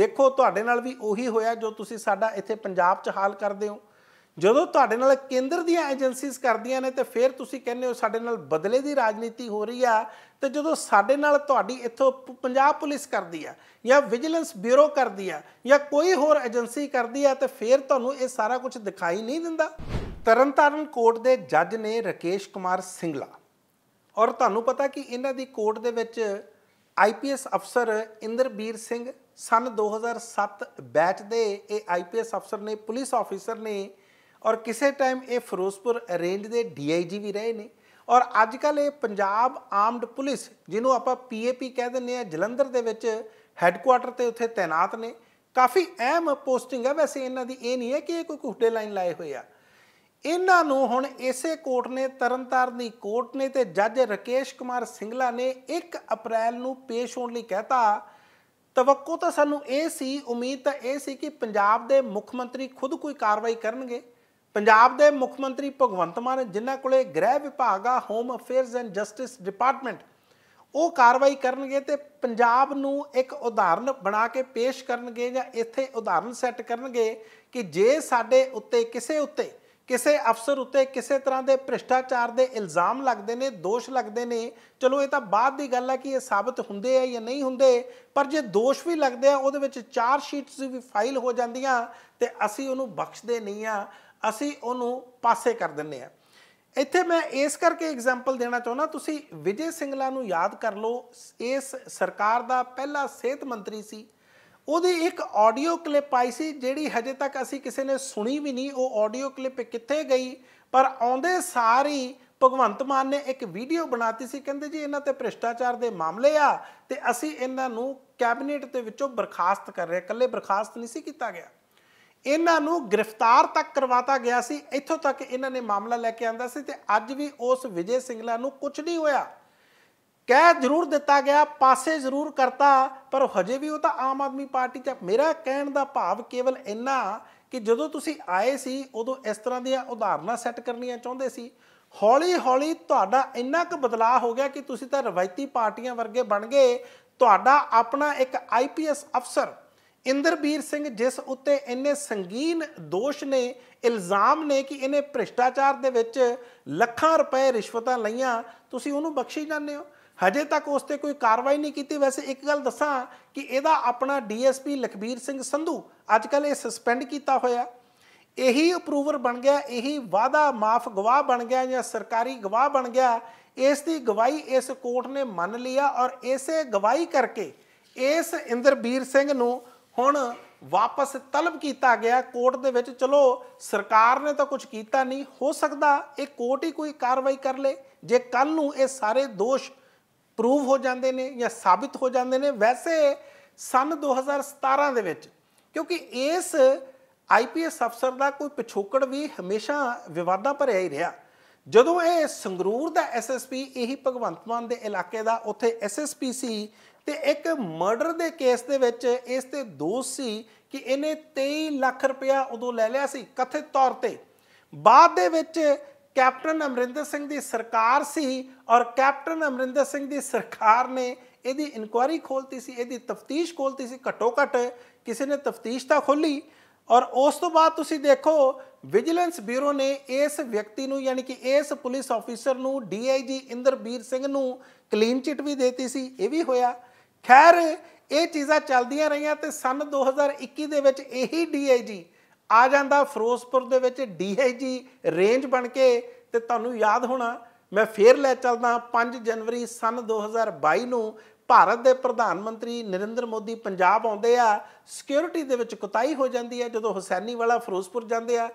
ਦੇਖੋ ਤੁਹਾਡੇ ਨਾਲ ਵੀ ਉਹੀ ਹੋਇਆ ਜੋ ਤੁਸੀਂ ਸਾਡਾ ਇੱਥੇ ਪੰਜਾਬ 'ਚ ਹਾਲ ਕਰਦੇ ਹੋ ਜਦੋਂ ਤੁਹਾਡੇ ਨਾਲ ਕੇਂਦਰ ਦੀਆਂ ਏਜੰਸੀਜ਼ ਕਰਦੀਆਂ ਨੇ ਤੇ ਫਿਰ ਤੁਸੀਂ ਕਹਿੰਦੇ ਹੋ ਸਾਡੇ ਨਾਲ ਬਦਲੇ ਦੀ ਰਾਜਨੀਤੀ ਹੋ ਰਹੀ ਆ ਤੇ ਜਦੋਂ ਸਾਡੇ ਨਾਲ ਤੁਹਾਡੀ ਇੱਥੋਂ ਪੰਜਾਬ ਪੁਲਿਸ ਕਰਦੀ ਆ ਜਾਂ ਵਿਜੀਲੈਂਸ ਬਿਊਰੋ ਕਰਦੀ ਆ ਜਾਂ ਕੋਈ ਹੋਰ ਏਜੰਸੀ ਕਰਦੀ ਆ ਤੇ ਫਿਰ ਤੁਹਾਨੂੰ ਇਹ ਸਾਰਾ ਕੁਝ ਦਿਖਾਈ ਨਹੀਂ ਦਿੰਦਾ ਤਰਨਤਾਰਨ ਕੋਰਟ ਦੇ ਜੱਜ ਨੇ ਰਕੇਸ਼ ਕੁਮਾਰ ਸਿੰਘਲਾ ਔਰ ਤੁਹਾਨੂੰ ਪਤਾ ਕਿ ਇਹਨਾਂ ਦੀ ਕੋਰਟ ਦੇ ਵਿੱਚ ਆਈਪੀਐਸ ਅਫਸਰ ਇੰਦਰਬੀਰ ਸਿੰਘ ਸਨ 2007 ਬੈਚ ਦੇ ਇਹ ਆਈਪੀਐਸ ਅਫਸਰ ਨੇ ਪੁਲਿਸ ਆਫੀਸਰ ਨੇ ਔਰ ਕਿਸੇ ਟਾਈਮ ਇਹ ਫਿਰੋਜ਼ਪੁਰ ਰੇਂਜ ਦੇ ਡੀਆਈਜੀ ਵੀ ਰਹੇ ਨੇ ਔਰ ਅੱਜ ਕੱਲ ਇਹ ਪੰਜਾਬ ਆਰਮਡ ਪੁਲਿਸ ਜਿਹਨੂੰ ਆਪਾਂ ਪੀਏਪੀ ਕਹਿ ਦਿੰਦੇ ਆ ਜਲੰਧਰ ਦੇ ਵਿੱਚ ਹੈੱਡਕੁਆਟਰ ਤੇ ਉੱਥੇ ਤਾਇਨਾਤ ਨੇ ਕਾਫੀ ਅਹਿਮ ਪੋਸਟਿੰਗ ਹੈ ਵੈਸੇ ਇਹਨਾਂ ਦੀ ਇਹ ਨਹੀਂ ਹੈ ਕਿ ਇਹ ਕੋਈ ਘੁੱਟੇ ਲਾਈਨ ਲਾਏ ਹੋਏ ਆ ਇਹਨਾਂ ਨੂੰ ਹੁਣ ਇਸੇ ਕੋਰਟ ਨੇ ਤਰਨਤਾਰਨ ਦੀ ਕੋਰਟ ਨੇ ਤੇ ਜੱਜ ਰਕੇਸ਼ ਕੁਮਾਰ ਸਿੰਘਲਾ ਨੇ 1 ਅਪ੍ਰੈਲ ਨੂੰ ਪੇਸ਼ ਹੋਣ ਲਈ ਕਹਿਤਾ ਤਵੱਕੋ ਤਾਂ ਸਾਨੂੰ ਇਹ ਸੀ ਉਮੀਦ ਤਾਂ ਇਹ ਸੀ ਕਿ ਪੰਜਾਬ ਦੇ ਮੁੱਖ ਮੰਤਰੀ ਖੁਦ ਕੋਈ ਕਾਰਵਾਈ ਕਰਨਗੇ ਪੰਜਾਬ ਦੇ ਮੁੱਖ ਮੰਤਰੀ ਭਗਵੰਤ ਮਾਨ ਜਿਨ੍ਹਾਂ ਕੋਲੇ ਗ੍ਰਹਿ ਵਿਭਾਗ ਆ home affairs and justice department ਉਹ ਕਾਰਵਾਈ ਕਰਨਗੇ ਤੇ ਪੰਜਾਬ ਨੂੰ ਇੱਕ ਉਦਾਹਰਨ ਬਣਾ ਕੇ ਪੇਸ਼ ਕਰਨਗੇ ਜਾਂ ਇੱਥੇ ਉਦਾਹਰਨ ਸੈੱਟ ਕਰਨਗੇ ਕਿ ਜੇ ਸਾਡੇ ਉੱਤੇ ਕਿਸੇ ਉੱਤੇ ਕਿਸੇ ਅਫਸਰ ਉੱਤੇ ਕਿਸੇ ਤਰ੍ਹਾਂ ਦੇ ਭ੍ਰਿਸ਼ਟਾਚਾਰ ਦੇ ਇਲਜ਼ਾਮ ਲੱਗਦੇ ਨੇ ਦੋਸ਼ ਲੱਗਦੇ ਨੇ ਚਲੋ ਇਹ ਤਾਂ ਬਾਅਦ ਦੀ ਗੱਲ ਹੈ ਕਿ ਇਹ ਸਾਬਤ ਹੁੰਦੇ ਆ ਜਾਂ ਨਹੀਂ ਹੁੰਦੇ ਪਰ ਜੇ ਦੋਸ਼ ਵੀ ਲੱਗਦੇ ਆ ਉਹਦੇ ਵਿੱਚ ਚਾਰ ਸ਼ੀਟਸ ਵੀ ਫਾਈਲ ਹੋ ਜਾਂਦੀਆਂ ਤੇ ਅਸੀਂ ਉਹਨੂੰ ਬਖਸ਼ਦੇ ਨਹੀਂ ਆ ਅਸੀਂ ਉਹਨੂੰ ਪਾਸੇ ਕਰ ਦਿੰਨੇ ਆ ਇੱਥੇ ਮੈਂ ਇਸ ਕਰਕੇ ਐਗਜ਼ਾਮਪਲ ਦੇਣਾ ਚਾਹੁੰਦਾ ਤੁਸੀਂ ਵਿਜੇ ਸਿੰਘਲਾ ਨੂੰ ਯਾਦ ਕਰ ਲਓ ਇਸ ਸਰਕਾਰ ਦਾ ਪਹਿਲਾ ਸਿਹਤ ਮੰਤਰੀ ਸੀ ਉਹਦੀ ਇੱਕ ਆਡੀਓ ਕਲਿੱਪ ਆਈ ਸੀ ਜਿਹੜੀ ਹਜੇ ਤੱਕ ਅਸੀਂ ਕਿਸੇ ਨੇ ਸੁਣੀ ਵੀ ਨਹੀਂ ਉਹ ਆਡੀਓ ਕਲਿੱਪ ਕਿੱਥੇ ਗਈ ਪਰ ਆਉਂਦੇ ਸਾਰੀ ਭਗਵੰਤ ਮਾਨ ਨੇ ਇੱਕ ਵੀਡੀਓ ਬਣਾਤੀ ਸੀ ਕਹਿੰਦੇ ਜੀ ਇਹਨਾਂ ਤੇ ਭ੍ਰਿਸ਼ਟਾਚਾਰ ਦੇ ਮਾਮਲੇ ਆ ਤੇ ਅਸੀਂ ਇਹਨਾਂ ਨੂੰ ਕੈਬਨਿਟ ਦੇ ਵਿੱਚੋਂ ਬਰਖਾਸਤ ਕਰ ਰਹੇ ਇਕੱਲੇ ਬਰਖਾਸਤ ਨਹੀਂ ਸੀ ਕੀਤਾ ਗਿਆ ਇਹਨਾਂ ਨੂੰ ਗ੍ਰਿਫਤਾਰ ਤੱਕ ਕਰਵਾਤਾ ਗਿਆ ਸੀ ਇੱਥੋਂ ਤੱਕ ਇਹਨਾਂ ਨੇ ਮਾਮਲਾ ਲੈ ਕੇ ਆਂਦਾ ਸੀ ਤੇ ਅੱਜ ਵੀ ਉਸ ਵਿਜੇ ਸਿੰਘਲਾ ਨੂੰ ਕੁਝ ਨਹੀਂ ਹੋਇਆ ਕਹਿ ਜ਼ਰੂਰ ਦਿੱਤਾ ਗਿਆ ਪਾਸੇ ਜ਼ਰੂਰ ਕਰਤਾ ਪਰ ਹਜੇ ਵੀ ਉਹ ਤਾਂ ਆਮ ਆਦਮੀ ਪਾਰਟੀ 'ਚ ਮੇਰਾ ਕਹਿਣ ਦਾ ਭਾਵ ਕੇਵਲ ਇੰਨਾ ਕਿ ਜਦੋਂ ਤੁਸੀਂ ਆਏ ਸੀ ਉਦੋਂ ਇਸ ਤਰ੍ਹਾਂ ਦੀਆਂ ਉਦਾਹਰਨਾਂ ਸੈੱਟ ਕਰਨੀਆਂ ਚਾਹੁੰਦੇ ਸੀ ਹੌਲੀ-ਹੌਲੀ ਤੁਹਾਡਾ ਇੰਨਾ ਕੁ ਬਦਲਾਅ ਹੋ ਗਿਆ ਕਿ ਤੁਸੀਂ ਤਾਂ ਰਵਾਇਤੀ ਪਾਰਟੀਆਂ ਵਰਗੇ ਬਣ ਗਏ ਤੁਹਾਡਾ ਆਪਣਾ ਇੱਕ ਆਈਪੀਐਸ ਅਫਸਰ ਇੰਦਰਬੀਰ ਸਿੰਘ ਜਿਸ ਉੱਤੇ ਇੰਨੇ ਸੰਗੀਨ ਦੋਸ਼ ਨੇ ਇਲਜ਼ਾਮ ਨੇ ਕਿ ਇਹਨੇ ਭ੍ਰਿਸ਼ਟਾਚਾਰ ਦੇ ਵਿੱਚ ਲੱਖਾਂ ਰੁਪਏ ਰਿਸ਼ਵਤਾਂ ਲਈਆਂ ਤੁਸੀਂ ਉਹਨੂੰ ਬਖਸ਼ੀ ਜਾਂਦੇ ਹੋ ਹਜੇ ਤੱਕ ਉਸ ਤੇ ਕੋਈ ਕਾਰਵਾਈ ਨਹੀਂ ਕੀਤੀ ਵੈਸੇ ਇੱਕ ਗੱਲ ਦੱਸਾਂ ਕਿ ਇਹਦਾ ਆਪਣਾ ਡੀਐਸਪੀ ਲਖਬੀਰ ਸਿੰਘ ਸੰਧੂ ਅੱਜ ਕੱਲ ਇਹ ਸਸਪੈਂਡ ਕੀਤਾ ਹੋਇਆ ਇਹੀ ਅਪਰੂਵਰ ਬਣ ਗਿਆ ਇਹੀ ਵਾਦਾ ਮਾਫ ਗਵਾਹ ਬਣ ਗਿਆ ਜਾਂ ਸਰਕਾਰੀ ਗਵਾਹ ਬਣ ਗਿਆ ਇਸ ਦੀ ਗਵਾਹੀ ਇਸ ਕੋਰਟ ਨੇ ਮੰਨ ਲਿਆ ਔਰ ਇਸੇ ਗਵਾਹੀ ਕਰਕੇ ਇਸ ਇੰਦਰਬੀਰ ਸਿੰਘ ਨੂੰ ਹੁਣ ਵਾਪਸ ਤਲਬ ਕੀਤਾ ਗਿਆ ਕੋਰਟ ਦੇ ਵਿੱਚ ਚਲੋ ਸਰਕਾਰ ਨੇ ਤਾਂ ਕੁਝ ਕੀਤਾ ਨਹੀਂ ਹੋ ਸਕਦਾ ਇਹ ਕੋਰਟ ਹੀ ਕੋਈ ਕਾਰਵਾਈ ਕਰ ਲੇ ਜੇ ਕੱਲ ਨੂੰ ਇਹ ਸਾਰੇ ਦੋਸ਼ ਪ੍ਰੂਵ ਹੋ ਜਾਂਦੇ ਨੇ ਜਾਂ ਸਾਬਿਤ ਹੋ ਜਾਂਦੇ ਨੇ ਵੈਸੇ ਸਨ 2017 ਦੇ ਵਿੱਚ ਕਿਉਂਕਿ ਇਸ ਆਈਪੀਐਸ ਅਫਸਰ ਦਾ ਕੋਈ ਪਿਛੋਕੜ ਵੀ ਹਮੇਸ਼ਾ ਵਿਵਾਦਾਂ ਭਰਿਆ ਹੀ ਰਿਹਾ ਜਦੋਂ ਇਹ ਸੰਗਰੂਰ ਦਾ ਐਸਐਸਪੀ ਇਹੀ ਭਗਵੰਤ ਮਾਨ ਦੇ ਇਲਾਕੇ ਦਾ ਉੱਥੇ ਐਸਐਸਪੀ ਸੀ ਤੇ ਇੱਕ ਮਰਡਰ ਦੇ ਕੇਸ ਦੇ ਵਿੱਚ ਇਸ ਤੇ ਦੋਸ਼ ਸੀ ਕਿ ਇਹਨੇ 23 ਲੱਖ ਰੁਪਇਆ ਉਦੋਂ ਲੈ ਲਿਆ ਸੀ ਕਥਿਤ ਤੌਰ ਤੇ ਬਾਅਦ ਦੇ ਵਿੱਚ ਕੈਪਟਨ ਅਮਰਿੰਦਰ ਸਿੰਘ ਦੀ ਸਰਕਾਰ ਸੀ ਔਰ ਕੈਪਟਨ ਅਮਰਿੰਦਰ ਸਿੰਘ ਦੀ ਸਰਕਾਰ ਨੇ ਇਹਦੀ ਇਨਕੁਆਰੀ ਖੋਲਤੀ ਸੀ ਇਹਦੀ ਤਫਤੀਸ਼ ਖੋਲਤੀ ਸੀ ਘਟੋ ਘਟ ਕਿਸੇ ਨੇ ਤਫਤੀਸ਼ ਤਾਂ ਖੋਲੀ ਔਰ ਉਸ ਤੋਂ ਬਾਅਦ ਤੁਸੀਂ ਦੇਖੋ ਵਿਜੀਲੈਂਸ ਬਿਊਰੋ ਨੇ ਇਸ ਵਿਅਕਤੀ ਨੂੰ ਯਾਨੀ ਕਿ ਇਸ ਪੁਲਿਸ ਆਫੀਸਰ ਨੂੰ ਡੀਆਈਜੀ ਇੰਦਰਬੀਰ ਸਿੰਘ ਨੂੰ ਕਲੀਨ ਚਿਟ ਵੀ ਦੇਤੀ ਸੀ ਇਹ ਵੀ ਹੋਇਆ ਖੈਰ ਇਹ ਚੀਜ਼ਾਂ ਚੱਲਦੀਆਂ ਰਹੀਆਂ ਤੇ ਸਨ 2021 ਦੇ ਵਿੱਚ ਇਹੀ ਡੀਆਈਜੀ ਆ ਜਾਂਦਾ ਫਿਰੋਜ਼ਪੁਰ ਦੇ ਵਿੱਚ ਡੀਆਈਜੀ ਰੇਂਜ ਬਣ ਕੇ ਤੇ ਤੁਹਾਨੂੰ ਯਾਦ ਹੋਣਾ ਮੈਂ ਫੇਰ ਲੈ ਚੱਲਦਾ 5 ਜਨਵਰੀ ਸਨ 2022 ਨੂੰ ਭਾਰਤ ਦੇ ਪ੍ਰਧਾਨ ਮੰਤਰੀ ਨਰਿੰਦਰ ਮੋਦੀ ਪੰਜਾਬ ਆਉਂਦੇ ਆ ਸਿਕਿਉਰਿਟੀ ਦੇ ਵਿੱਚ ਕੁਤਾਈ ਹੋ ਜਾਂਦੀ ਹੈ ਜਦੋਂ ਹੁਸੈਨੀ ਵਾਲਾ ਫਿਰੋਜ਼ਪੁਰ ਜਾਂਦੇ ਆ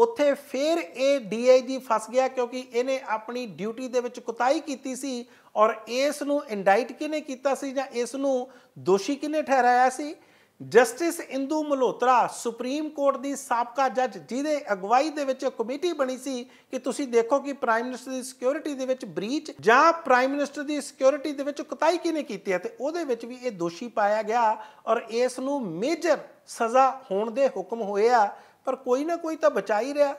ਉੱਥੇ ਫਿਰ ਇਹ ਡੀਆਈਜੀ ਫਸ ਗਿਆ ਕਿਉਂਕਿ ਇਹਨੇ ਆਪਣੀ ਡਿਊਟੀ ਦੇ ਵਿੱਚ ਕੁਤਾਈ ਕੀਤੀ ਸੀ ਔਰ ਇਸ ਨੂੰ ਇੰਡਾਈਟ ਕਿਨੇ ਕੀਤਾ ਸੀ ਜਾਂ ਇਸ ਨੂੰ ਦੋਸ਼ੀ ਕਿਨੇ ਠਹਿਰਾਇਆ ਸੀ justice Indu Malhotra supreme court ਦੀ ਸਾਬਕਾ ਜੱਜ ਜਿਹਦੇ ਅਗਵਾਈ ਦੇ ਵਿੱਚ ਕਮੇਟੀ ਬਣੀ ਸੀ ਕਿ ਤੁਸੀਂ ਦੇਖੋ ਕਿ ਪ੍ਰਾਈਮ ਮਿਨਿਸਟਰ ਦੀ ਸਿਕਿਉਰਿਟੀ ਦੇ ਵਿੱਚ ਬ੍ਰੀਚ ਜਾਂ ਪ੍ਰਾਈਮ ਮਿਨਿਸਟਰ ਦੀ ਸਿਕਿਉਰਿਟੀ ਦੇ ਵਿੱਚ ਕੁਤਾਈ ਕਿਨੇ ਕੀਤੀ ਹੈ ਤੇ ਉਹਦੇ ਵਿੱਚ ਵੀ ਇਹ ਦੋਸ਼ੀ ਪਾਇਆ ਗਿਆ ਔਰ ਇਸ ਨੂੰ ਮੇਜਰ ਸਜ਼ਾ ਹੋਣ ਦੇ ਹੁਕਮ ਹੋਏ ਆ ਪਰ ਕੋਈ ਨਾ ਕੋਈ ਤਾਂ ਬਚਾ ਹੀ ਰਿਹਾ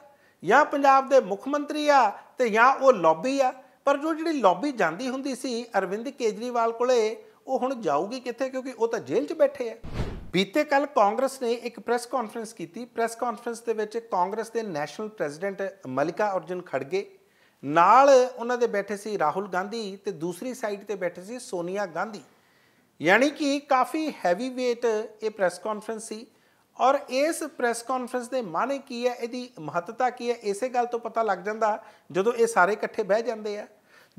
ਜਾਂ ਪੰਜਾਬ ਦੇ ਮੁੱਖ ਮੰਤਰੀ ਆ ਤੇ ਜਾਂ ਉਹ ਲੌਬੀ ਆ ਪਰ ਜੋ ਜਿਹੜੀ ਲੌਬੀ ਜਾਂਦੀ ਹੁੰਦੀ ਸੀ ਅਰਵਿੰਦ ਕੇਜਰੀਵਾਲ ਕੋਲੇ ਉਹ ਹੁਣ ਜਾਊਗੀ ਕਿੱਥੇ ਕਿਉਂਕਿ ਉਹ ਤਾਂ ਜੇਲ੍ਹ 'ਚ ਬੈਠੇ ਆ ਬੀਤੇ ਕੱਲ ਕਾਂਗਰਸ ਨੇ ਇੱਕ ਪ੍ਰੈਸ ਕਾਨਫਰੰਸ ਕੀਤੀ ਪ੍ਰੈਸ ਕਾਨਫਰੰਸ ਦੇ ਵਿੱਚ ਕਾਂਗਰਸ ਦੇ national president Mallikarjun Kharge ਨਾਲ ਉਹਨਾਂ ਦੇ ਬੈਠੇ ਸੀ ਰਾਹੁਲ ਗਾਂਧੀ ਤੇ ਦੂਸਰੀ ਸਾਈਡ ਤੇ ਬੈਠੇ ਸੀ ਸੋਨੀਆ ਗਾਂਧੀ ਯਾਨੀ ਕਿ ਕਾਫੀ ਹੈਵੀ weight ਇਹ ਪ੍ਰੈਸ ਕਾਨਫਰੰਸ ਸੀ ਔਰ ਇਸ ਪ੍ਰੈਸ ਕਾਨਫਰੰਸ ਦੇ ਮਾਨੇ ਕੀ ਹੈ ਇਹਦੀ ਮਹੱਤਤਾ ਕੀ ਹੈ ਇਸੇ ਗੱਲ ਤੋਂ ਪਤਾ ਲੱਗ ਜਾਂਦਾ ਜਦੋਂ ਇਹ ਸਾਰੇ ਇਕੱਠੇ ਬਹਿ ਜਾਂਦੇ ਆ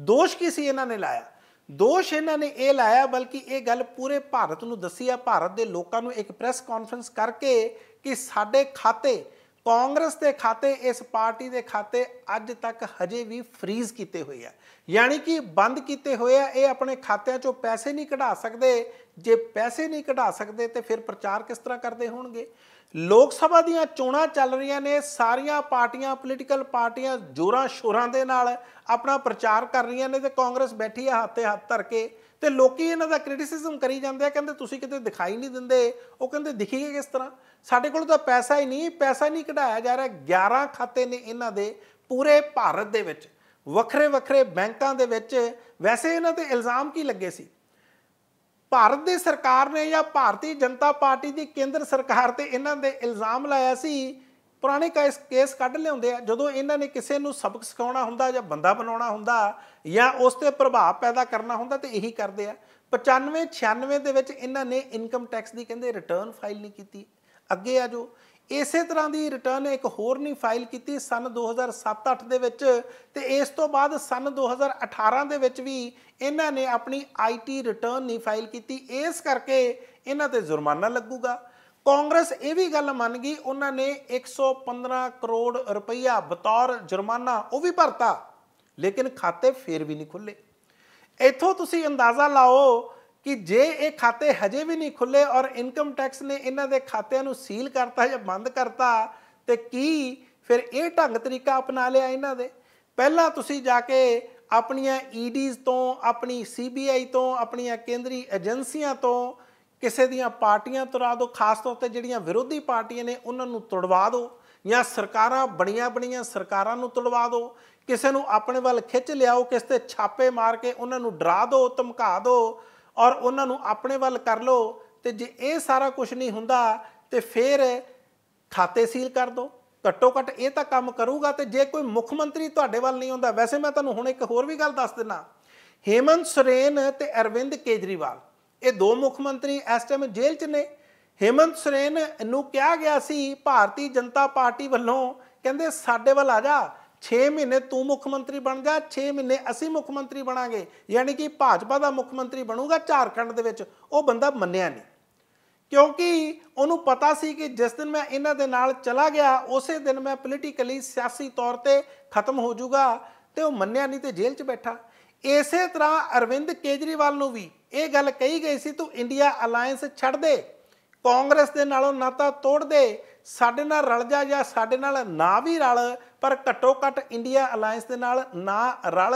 ਦੋਸ਼ ਕੀ ਸੀ ਇਹਨਾਂ ਨੇ ਲਾਇਆ ਦੋਸ਼ ਇਹਨਾਂ ਨੇ ਇਹ ਲਾਇਆ ਬਲਕਿ ਇਹ ਗੱਲ ਪੂਰੇ ਭਾਰਤ ਨੂੰ ਦੱਸੀ ਆ ਭਾਰਤ ਦੇ ਲੋਕਾਂ ਨੂੰ ਇੱਕ ਪ੍ਰੈਸ ਕਾਨਫਰੰਸ ਕਰਕੇ ਕਿ ਸਾਡੇ ਖਾਤੇ ਕਾਂਗਰਸ ਦੇ ਖਾਤੇ ਇਸ ਪਾਰਟੀ ਦੇ ਖਾਤੇ ਅੱਜ ਤੱਕ ਹਜੇ ਵੀ ਫ੍ਰੀਜ਼ ਕੀਤੇ ਹੋਏ ਆ ਯਾਨੀ ਕਿ ਬੰਦ ਕੀਤੇ ਹੋਏ ਆ ਇਹ ਆਪਣੇ ਖਾਤਿਆਂ ਚੋਂ ਪੈਸੇ ਨਹੀਂ ਕਢਾ ਸਕਦੇ ਜੇ ਪੈਸੇ ਨਹੀਂ ਕਢਾ ਸਕਦੇ ਤੇ ਫਿਰ ਪ੍ਰਚਾਰ ਕਿਸ ਤਰ੍ਹਾਂ ਕਰਦੇ ਹੋਣਗੇ ਲੋਕ ਸਭਾ ਦੀਆਂ ਚੋਣਾਂ ਚੱਲ ਰਹੀਆਂ ਨੇ ਸਾਰੀਆਂ ਪਾਰਟੀਆਂ ਪੋਲੀਟੀਕਲ ਪਾਰਟੀਆਂ ਜੋਰਾਂ ਸ਼ੋਰਾਂ ਦੇ ਨਾਲ ਆਪਣਾ ਪ੍ਰਚਾਰ ਕਰ ਰਹੀਆਂ ਨੇ ਤੇ ਕਾਂਗਰਸ ਬੈਠੀ ਆ ਹੱਥੇ ਹੱਥ ਧਰ ਕੇ ਤੇ ਲੋਕੀ ਇਹਨਾਂ ਦਾ ਕ੍ਰਿਟਿਸਿਜ਼ਮ ਕਰੀ ਜਾਂਦੇ ਆ ਕਹਿੰਦੇ ਤੁਸੀਂ ਕਿਤੇ ਦਿਖਾਈ ਨਹੀਂ ਦਿੰਦੇ ਉਹ ਕਹਿੰਦੇ ਦਿਖੀਏ ਕਿਸ ਤਰ੍ਹਾਂ ਸਾਡੇ ਕੋਲ ਤਾਂ ਪੈਸਾ ਹੀ ਨਹੀਂ ਪੈਸਾ ਨਹੀਂ ਕਢਾਇਆ ਜਾ ਰਿਹਾ 11 ਖਾਤੇ ਨੇ ਇਹਨਾਂ ਦੇ ਪੂਰੇ ਭਾਰਤ ਦੇ ਵਿੱਚ ਵੱਖਰੇ ਵੱਖਰੇ ਬੈਂਕਾਂ ਦੇ ਵਿੱਚ ਵੈਸੇ ਇਹਨਾਂ ਤੇ ਇਲਜ਼ਾਮ ਕੀ ਲੱਗੇ ਸੀ ਭਾਰਤ ਦੀ ਸਰਕਾਰ ਨੇ ਜਾਂ ਭਾਰਤੀ ਜਨਤਾ ਪਾਰਟੀ ਦੀ ਕੇਂਦਰ ਸਰਕਾਰ ਤੇ ਇਹਨਾਂ ਦੇ ਇਲਜ਼ਾਮ ਲਾਇਆ ਸੀ ਪੁਰਾਣੇ ਕੇਸ ਕੇਸ ਕੱਢ ਲਿਆਉਂਦੇ ਆ ਜਦੋਂ ਇਹਨਾਂ ਨੇ ਕਿਸੇ ਨੂੰ ਸਬਕ ਸਿਖਾਉਣਾ ਹੁੰਦਾ ਜਾਂ ਬੰਦਾ ਬਣਾਉਣਾ ਹੁੰਦਾ ਜਾਂ ਉਸ ਤੇ ਪ੍ਰਭਾਵ ਪੈਦਾ ਕਰਨਾ ਹੁੰਦਾ ਤੇ ਇਹੀ ਕਰਦੇ ਆ 95 96 ਦੇ ਵਿੱਚ ਇਹਨਾਂ ਨੇ ਇਨਕਮ ਟੈਕਸ ਦੀ ਕਹਿੰਦੇ ਰਿਟਰਨ ਫਾਈਲ ਨਹੀਂ ਕੀਤੀ ਅੱਗੇ ਆ ਜੋ ਇਸੇ ਤਰ੍ਹਾਂ ਦੀ ਰਿਟਰਨ ਇੱਕ ਹੋਰ ਨਹੀਂ ਫਾਈਲ ਕੀਤੀ ਸਨ 2007-8 ਦੇ ਵਿੱਚ ਤੇ ਇਸ ਤੋਂ ਬਾਅਦ ਸਨ 2018 ਦੇ ਵਿੱਚ ਵੀ ਇਹਨਾਂ ਨੇ ਆਪਣੀ ਆਈਟੀ ਰਿਟਰਨ ਨਹੀਂ ਫਾਈਲ ਕੀਤੀ ਇਸ ਕਰਕੇ ਇਹਨਾਂ ਤੇ ਜੁਰਮਾਨਾ ਲੱਗੂਗਾ ਕਾਂਗਰਸ ਇਹ ਵੀ ਗੱਲ ਮੰਨ ਗਈ ਉਹਨਾਂ ਨੇ 115 ਕਰੋੜ ਰੁਪਈਆ ਬਤੌਰ ਜੁਰਮਾਨਾ ਉਹ ਵੀ ਭਰਤਾ ਲੇਕਿਨ ਖਾਤੇ ਫੇਰ ਵੀ ਨਹੀਂ ਖੁੱਲੇ ਇੱਥੋਂ ਤੁਸੀਂ ਅੰਦਾਜ਼ਾ ਲਾਓ ਕਿ ਜੇ ਇਹ ਖਾਤੇ ਹਜੇ ਵੀ ਨਹੀਂ ਖੁੱਲੇ ਔਰ ਇਨਕਮ ਟੈਕਸ ਨੇ ਇਹਨਾਂ ਦੇ ਖਾਤਿਆਂ ਨੂੰ ਸੀਲ ਕਰਤਾ ਜਾਂ ਬੰਦ ਕਰਤਾ ਤੇ ਕੀ ਫਿਰ ਇਹ ਢੰਗ ਤਰੀਕਾ ਅਪਣਾ ਲਿਆ ਇਹਨਾਂ ਦੇ ਪਹਿਲਾਂ ਤੁਸੀਂ ਜਾ ਕੇ ਆਪਣੀਆਂ ਈਡੀਜ਼ e ਤੋਂ ਆਪਣੀ ਸੀਬੀਆਈ ਤੋਂ ਆਪਣੀਆਂ ਕੇਂਦਰੀ ਏਜੰਸੀਆਂ ਤੋਂ ਕਿਸੇ ਦੀਆਂ ਪਾਰਟੀਆਂ ਤੁਰਾ ਦਿਓ ਖਾਸ ਤੌਰ ਤੇ ਜਿਹੜੀਆਂ ਵਿਰੋਧੀ ਪਾਰਟੀਆਂ ਨੇ ਉਹਨਾਂ ਨੂੰ ਤੁੜਵਾ ਦਿਓ ਜਾਂ ਸਰਕਾਰਾਂ ਬਣੀਆਂ ਬਣੀਆਂ ਸਰਕਾਰਾਂ ਨੂੰ ਤੁੜਵਾ ਦਿਓ ਕਿਸੇ ਨੂੰ ਆਪਣੇ ਵੱਲ ਖਿੱਚ ਲਿਆਓ ਕਿਸ ਤੇ ਛਾਪੇ ਮਾਰ ਕੇ ਉਹਨਾਂ ਨੂੰ ਡਰਾ ਦਿਓ ਧਮਕਾ ਦਿਓ ਔਰ ਉਹਨਾਂ ਨੂੰ ਆਪਣੇ ਵੱਲ ਕਰ ਲਓ ਤੇ ਜੇ ਇਹ ਸਾਰਾ ਕੁਝ ਨਹੀਂ ਹੁੰਦਾ ਤੇ ਫਿਰ ਖਾਤੇ ਸੀਲ ਕਰ ਦਿਓ ਘੱਟੋ ਘੱਟ ਇਹ ਤਾਂ ਕੰਮ ਕਰੂਗਾ ਤੇ ਜੇ ਕੋਈ ਮੁੱਖ ਮੰਤਰੀ ਤੁਹਾਡੇ ਵੱਲ ਨਹੀਂ ਆਉਂਦਾ ਵੈਸੇ ਮੈਂ ਤੁਹਾਨੂੰ ਹੁਣ ਇੱਕ ਹੋਰ ਵੀ ਗੱਲ ਦੱਸ ਦਿੰਨਾ ਹੇਮੰਤ ਸੁਰੇਨ ਤੇ ਅਰਵਿੰਦ ਕੇਜਰੀਵਾਲ ਇਹ ਦੋ ਮੁੱਖ ਮੰਤਰੀ ਇਸ ਟਾਈਮ ਜੇਲ੍ਹ 'ਚ ਨੇ ਹੇਮੰਤ ਸੁਰੇਨ ਨੂੰ ਕਿਹਾ ਗਿਆ ਸੀ ਭਾਰਤੀ ਜਨਤਾ ਪਾਰਟੀ ਵੱਲੋਂ ਕਹਿੰਦੇ ਸਾਡੇ ਵੱਲ ਆ ਜਾ 6 ਮਹੀਨੇ ਤੂੰ ਮੁੱਖ ਮੰਤਰੀ ਬਣ ਜਾ 6 ਮਹੀਨੇ ਅਸੀਂ ਮੁੱਖ ਮੰਤਰੀ ਬਣਾਂਗੇ ਯਾਨੀ ਕਿ ਭਾਜਪਾ ਦਾ ਮੁੱਖ ਮੰਤਰੀ ਬਣੂਗਾ ਝਾਰਖੰਡ ਦੇ ਵਿੱਚ ਉਹ ਬੰਦਾ ਮੰਨਿਆ ਨਹੀਂ ਕਿਉਂਕਿ ਉਹਨੂੰ ਪਤਾ ਸੀ ਕਿ ਜਿਸ ਦਿਨ ਮੈਂ ਇਹਨਾਂ ਦੇ ਨਾਲ ਚਲਾ ਗਿਆ ਉਸੇ ਦਿਨ ਮੈਂ ਪੋਲੀਟੀਕਲੀ ਸਿਆਸੀ ਤੌਰ ਤੇ ਖਤਮ ਹੋ ਜਾਊਗਾ ਤੇ ਉਹ ਮੰਨਿਆ ਨਹੀਂ ਤੇ ਜੇਲ੍ਹ 'ਚ ਬੈਠਾ ਇਸੇ ਤਰ੍ਹਾਂ ਅਰਵਿੰਦ ਕੇਜਰੀਵਾਲ ਨੂੰ ਵੀ ਇਹ ਗੱਲ ਕਹੀ ਗਈ ਸੀ ਤੂੰ ਇੰਡੀਆ ਅਲਾਈਅੰਸ ਛੱਡ ਦੇ ਕਾਂਗਰਸ ਦੇ ਨਾਲੋਂ ਨਾਤਾ ਤੋੜ ਦੇ ਸਾਡੇ ਨਾਲ ਰਲ ਜਾ ਜਾਂ ਸਾਡੇ ਨਾਲ ਨਾ ਵੀ ਰਲ ਪਰ ਘੱਟੋ ਘੱਟ ਇੰਡੀਆ ਅਲਾਈਅੰਸ ਦੇ ਨਾਲ ਨਾ ਰਲ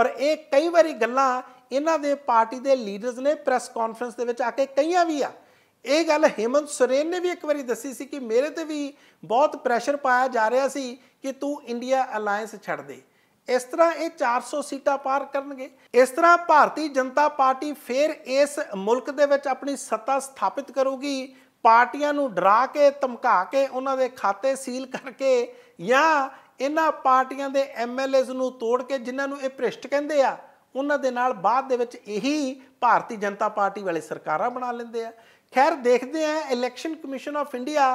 ਔਰ ਇਹ ਕਈ ਵਾਰੀ ਗੱਲਾਂ ਇਹਨਾਂ ਦੇ ਪਾਰਟੀ ਦੇ ਲੀਡਰਸ ਨੇ ਪ੍ਰੈਸ ਕਾਨਫਰੰਸ ਦੇ ਵਿੱਚ ਆ ਕੇ ਕਈਆਂ ਵੀ ਆ ਇਹ ਗੱਲ ਹਿਮੰਤ ਸੁਰੇਨ ਨੇ ਵੀ ਇੱਕ ਵਾਰੀ ਦੱਸੀ ਸੀ ਕਿ ਮੇਰੇ ਤੇ ਵੀ ਬਹੁਤ ਪ੍ਰੈਸ਼ਰ ਪਾਇਆ ਜਾ ਰਿਹਾ ਸੀ ਕਿ ਤੂੰ ਇੰਡੀਆ ਅਲਾਈਅੰਸ ਛੱਡ ਦੇ ਇਸ ਤਰ੍ਹਾਂ ਇਹ 400 ਸੀਟਾਂ ਪਾਰ ਕਰਨਗੇ ਇਸ ਤਰ੍ਹਾਂ ਭਾਰਤੀ ਜਨਤਾ ਪਾਰਟੀ ਫੇਰ ਇਸ ਮੁਲਕ ਦੇ ਵਿੱਚ ਆਪਣੀ ਸੱਤਾ ਸਥਾਪਿਤ ਕਰੂਗੀ ਪਾਰਟੀਆਂ ਨੂੰ ਡਰਾ ਕੇ ਧਮਕਾ ਕੇ ਉਹਨਾਂ ਦੇ ਖਾਤੇ ਸੀਲ ਕਰਕੇ ਜਾਂ ਇਹਨਾਂ ਪਾਰਟੀਆਂ ਦੇ ਐਮਐਲਏਸ ਨੂੰ ਤੋੜ ਕੇ ਜਿਨ੍ਹਾਂ ਨੂੰ ਇਹ ਭ੍ਰਿਸ਼ਟ ਕਹਿੰਦੇ ਆ ਉਹਨਾਂ ਦੇ ਨਾਲ ਬਾਅਦ ਦੇ ਵਿੱਚ ਇਹੀ ਭਾਰਤੀ ਜਨਤਾ ਪਾਰਟੀ ਵਾਲੇ ਸਰਕਾਰਾਂ ਬਣਾ ਲੈਂਦੇ ਆ ਖੈਰ ਦੇਖਦੇ ਆ ਇਲੈਕਸ਼ਨ ਕਮਿਸ਼ਨ ਆਫ ਇੰਡੀਆ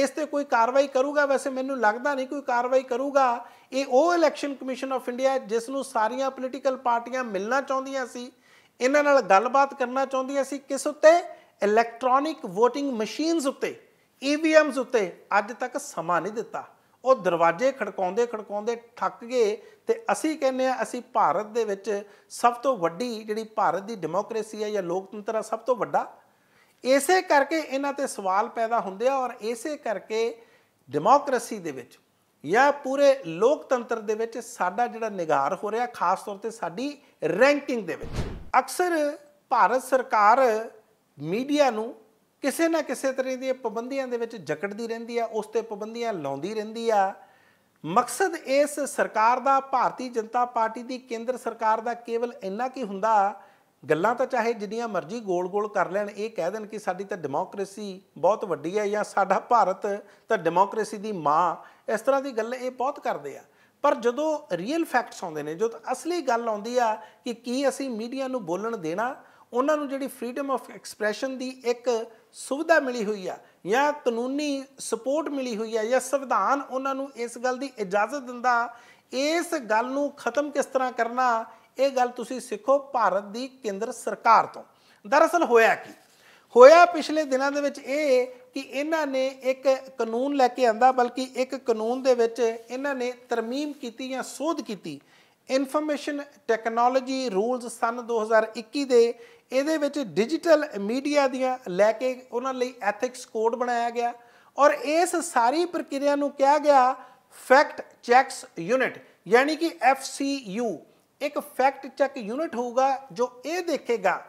ਇਸ ਤੇ ਕੋਈ ਕਾਰਵਾਈ ਕਰੂਗਾ ਵੈਸੇ ਮੈਨੂੰ ਲੱਗਦਾ ਨਹੀਂ ਕੋਈ ਕਾਰਵਾਈ ਕਰੂਗਾ ਇਹ ਉਹ ਇਲੈਕਸ਼ਨ ਕਮਿਸ਼ਨ ਆਫ ਇੰਡੀਆ ਜਿਸ ਨੂੰ ਸਾਰੀਆਂ ਪੋਲੀਟੀਕਲ ਪਾਰਟੀਆਂ ਮਿਲਣਾ ਚਾਹੁੰਦੀਆਂ ਸੀ ਇਹਨਾਂ ਨਾਲ ਗੱਲਬਾਤ ਕਰਨਾ ਚਾਹੁੰਦੀਆਂ ਸੀ ਕਿਸ ਉੱਤੇ ਇਲੈਕਟ੍ਰੋਨਿਕ VOTING ਮਸ਼ੀਨਸ ਉੱਤੇ EVMs ਉੱਤੇ ਅੱਜ ਤੱਕ ਸਮਾਂ ਨਹੀਂ ਦਿੱਤਾ ਉਹ ਦਰਵਾਜ਼ੇ ਖੜਕਾਉਂਦੇ ਖੜਕਾਉਂਦੇ ਠੱਕ ਗਏ ਤੇ ਅਸੀਂ ਕਹਿੰਦੇ ਆ ਅਸੀਂ ਭਾਰਤ ਦੇ ਵਿੱਚ ਸਭ ਤੋਂ ਵੱਡੀ ਜਿਹੜੀ ਭਾਰਤ ਦੀ ਡੈਮੋਕ੍ਰੇਸੀ ਹੈ ਜਾਂ ਲੋਕਤੰਤਰ ਹੈ ਸਭ ਤੋਂ ਵੱਡਾ ਇਸੇ ਕਰਕੇ ਇਹਨਾਂ ਤੇ ਸਵਾਲ ਪੈਦਾ ਹੁੰਦੇ ਆ ਔਰ ਇਸੇ ਕਰਕੇ ਡੈਮੋਕ੍ਰੇਸੀ ਦੇ ਵਿੱਚ ਜਾਂ ਪੂਰੇ ਲੋਕਤੰਤਰ ਦੇ ਵਿੱਚ ਸਾਡਾ ਜਿਹੜਾ ਨਿਗਾਰ ਹੋ ਰਿਹਾ ਖਾਸ ਤੌਰ ਤੇ ਸਾਡੀ ਰੈਂਕਿੰਗ ਦੇ ਵਿੱਚ ਅਕਸਰ ਭਾਰਤ ਸਰਕਾਰ ਮੀਡੀਆ ਨੂੰ ਕਿਸੇ ਨਾ ਕਿਸੇ ਤਰ੍ਹਾਂ ਦੀਆਂ ਪਾਬੰਦੀਆਂ ਦੇ ਵਿੱਚ ਜਕੜਦੀ ਰਹਿੰਦੀ ਆ ਉਸ ਤੇ ਪਾਬੰਦੀਆਂ ਲਾਉਂਦੀ ਰਹਿੰਦੀ ਆ ਮਕਸਦ ਇਸ ਸਰਕਾਰ ਦਾ ਭਾਰਤੀ ਜਨਤਾ ਪਾਰਟੀ ਦੀ ਕੇਂਦਰ ਸਰਕਾਰ ਦਾ ਕੇਵਲ ਇੰਨਾ ਕੀ ਹੁੰਦਾ ਗੱਲਾਂ ਤਾਂ ਚਾਹੇ ਜਿੰਨੀਆਂ ਮਰਜ਼ੀ ਗੋਲ-ਗੋਲ ਕਰ ਲੈਣ ਇਹ ਕਹਿ ਦੇਣ ਕਿ ਸਾਡੀ ਤਾਂ ਡੈਮੋਕ੍ਰੇਸੀ ਬਹੁਤ ਵੱਡੀ ਹੈ ਜਾਂ ਸਾਡਾ ਭਾਰਤ ਤਾਂ ਡੈਮੋਕ੍ਰੇਸੀ ਦੀ ਮਾਂ ਇਸ ਤਰ੍ਹਾਂ ਦੀ ਗੱਲ ਇਹ ਬਹੁਤ ਕਰਦੇ ਆ ਪਰ ਜਦੋਂ ਰੀਅਲ ਫੈਕਟਸ ਆਉਂਦੇ ਨੇ ਜਦੋਂ ਅਸਲੀ ਗੱਲ ਆਉਂਦੀ ਆ ਕਿ ਕੀ ਅਸੀਂ ਮੀਡੀਆ ਨੂੰ ਬੋਲਣ ਦੇਣਾ ਉਹਨਾਂ ਨੂੰ ਜਿਹੜੀ ਫਰੀडम ਆਫ ਐਕਸਪ੍ਰੈਸ਼ਨ ਦੀ ਇੱਕ ਸੁਵਿਧਾ ਮਿਲੀ ਹੋਈ ਆ ਜਾਂ ਕਾਨੂੰਨੀ ਸਪੋਰਟ ਮਿਲੀ ਹੋਈ ਆ ਜਾਂ ਸੰਵਿਧਾਨ ਉਹਨਾਂ ਨੂੰ ਇਸ ਗੱਲ ਦੀ ਇਜਾਜ਼ਤ ਦਿੰਦਾ ਇਸ ਗੱਲ ਨੂੰ ਖਤਮ ਕਿਸ ਤਰ੍ਹਾਂ ਕਰਨਾ ਇਹ ਗੱਲ ਤੁਸੀਂ ਸਿੱਖੋ ਭਾਰਤ ਦੀ ਕੇਂਦਰ ਸਰਕਾਰ ਤੋਂ ਦਰਅਸਲ ਹੋਇਆ ਕੀ ਹੋਇਆ ਪਿਛਲੇ ਦਿਨਾਂ ਦੇ ਵਿੱਚ ਇਹ ਕਿ ਇਹਨਾਂ ਨੇ ਇੱਕ ਕਾਨੂੰਨ ਲੈ ਕੇ ਆਂਦਾ ਬਲਕਿ ਇੱਕ ਕਾਨੂੰਨ ਦੇ ਵਿੱਚ ਇਹਨਾਂ ਨੇ ਤਰਮੀਮ ਕੀਤੀ ਜਾਂ ਸੋਧ ਕੀਤੀ ਇਨਫੋਰਮੇਸ਼ਨ ਟੈਕਨੋਲੋਜੀ ਰੂਲਸ ਸਨ 2021 ਦੇ ਇਹਦੇ ਵਿੱਚ ਡਿਜੀਟਲ ਮੀਡੀਆ ਦੀਆਂ ਲੈ ਕੇ ਉਹਨਾਂ ਲਈ ਐਥਿਕਸ ਕੋਡ ਬਣਾਇਆ ਗਿਆ ਔਰ ਇਸ ਸਾਰੀ ਪ੍ਰਕਿਰਿਆ ਨੂੰ ਕਿਹਾ ਗਿਆ ਫੈਕਟ ਚੈਕਸ ਯੂਨਿਟ ਯਾਨੀ ਕਿ FCU ਇੱਕ ਫੈਕਟ ਚੈੱਕ ਯੂਨਿਟ ਹੋਊਗਾ ਜੋ ਇਹ ਦੇਖੇਗਾ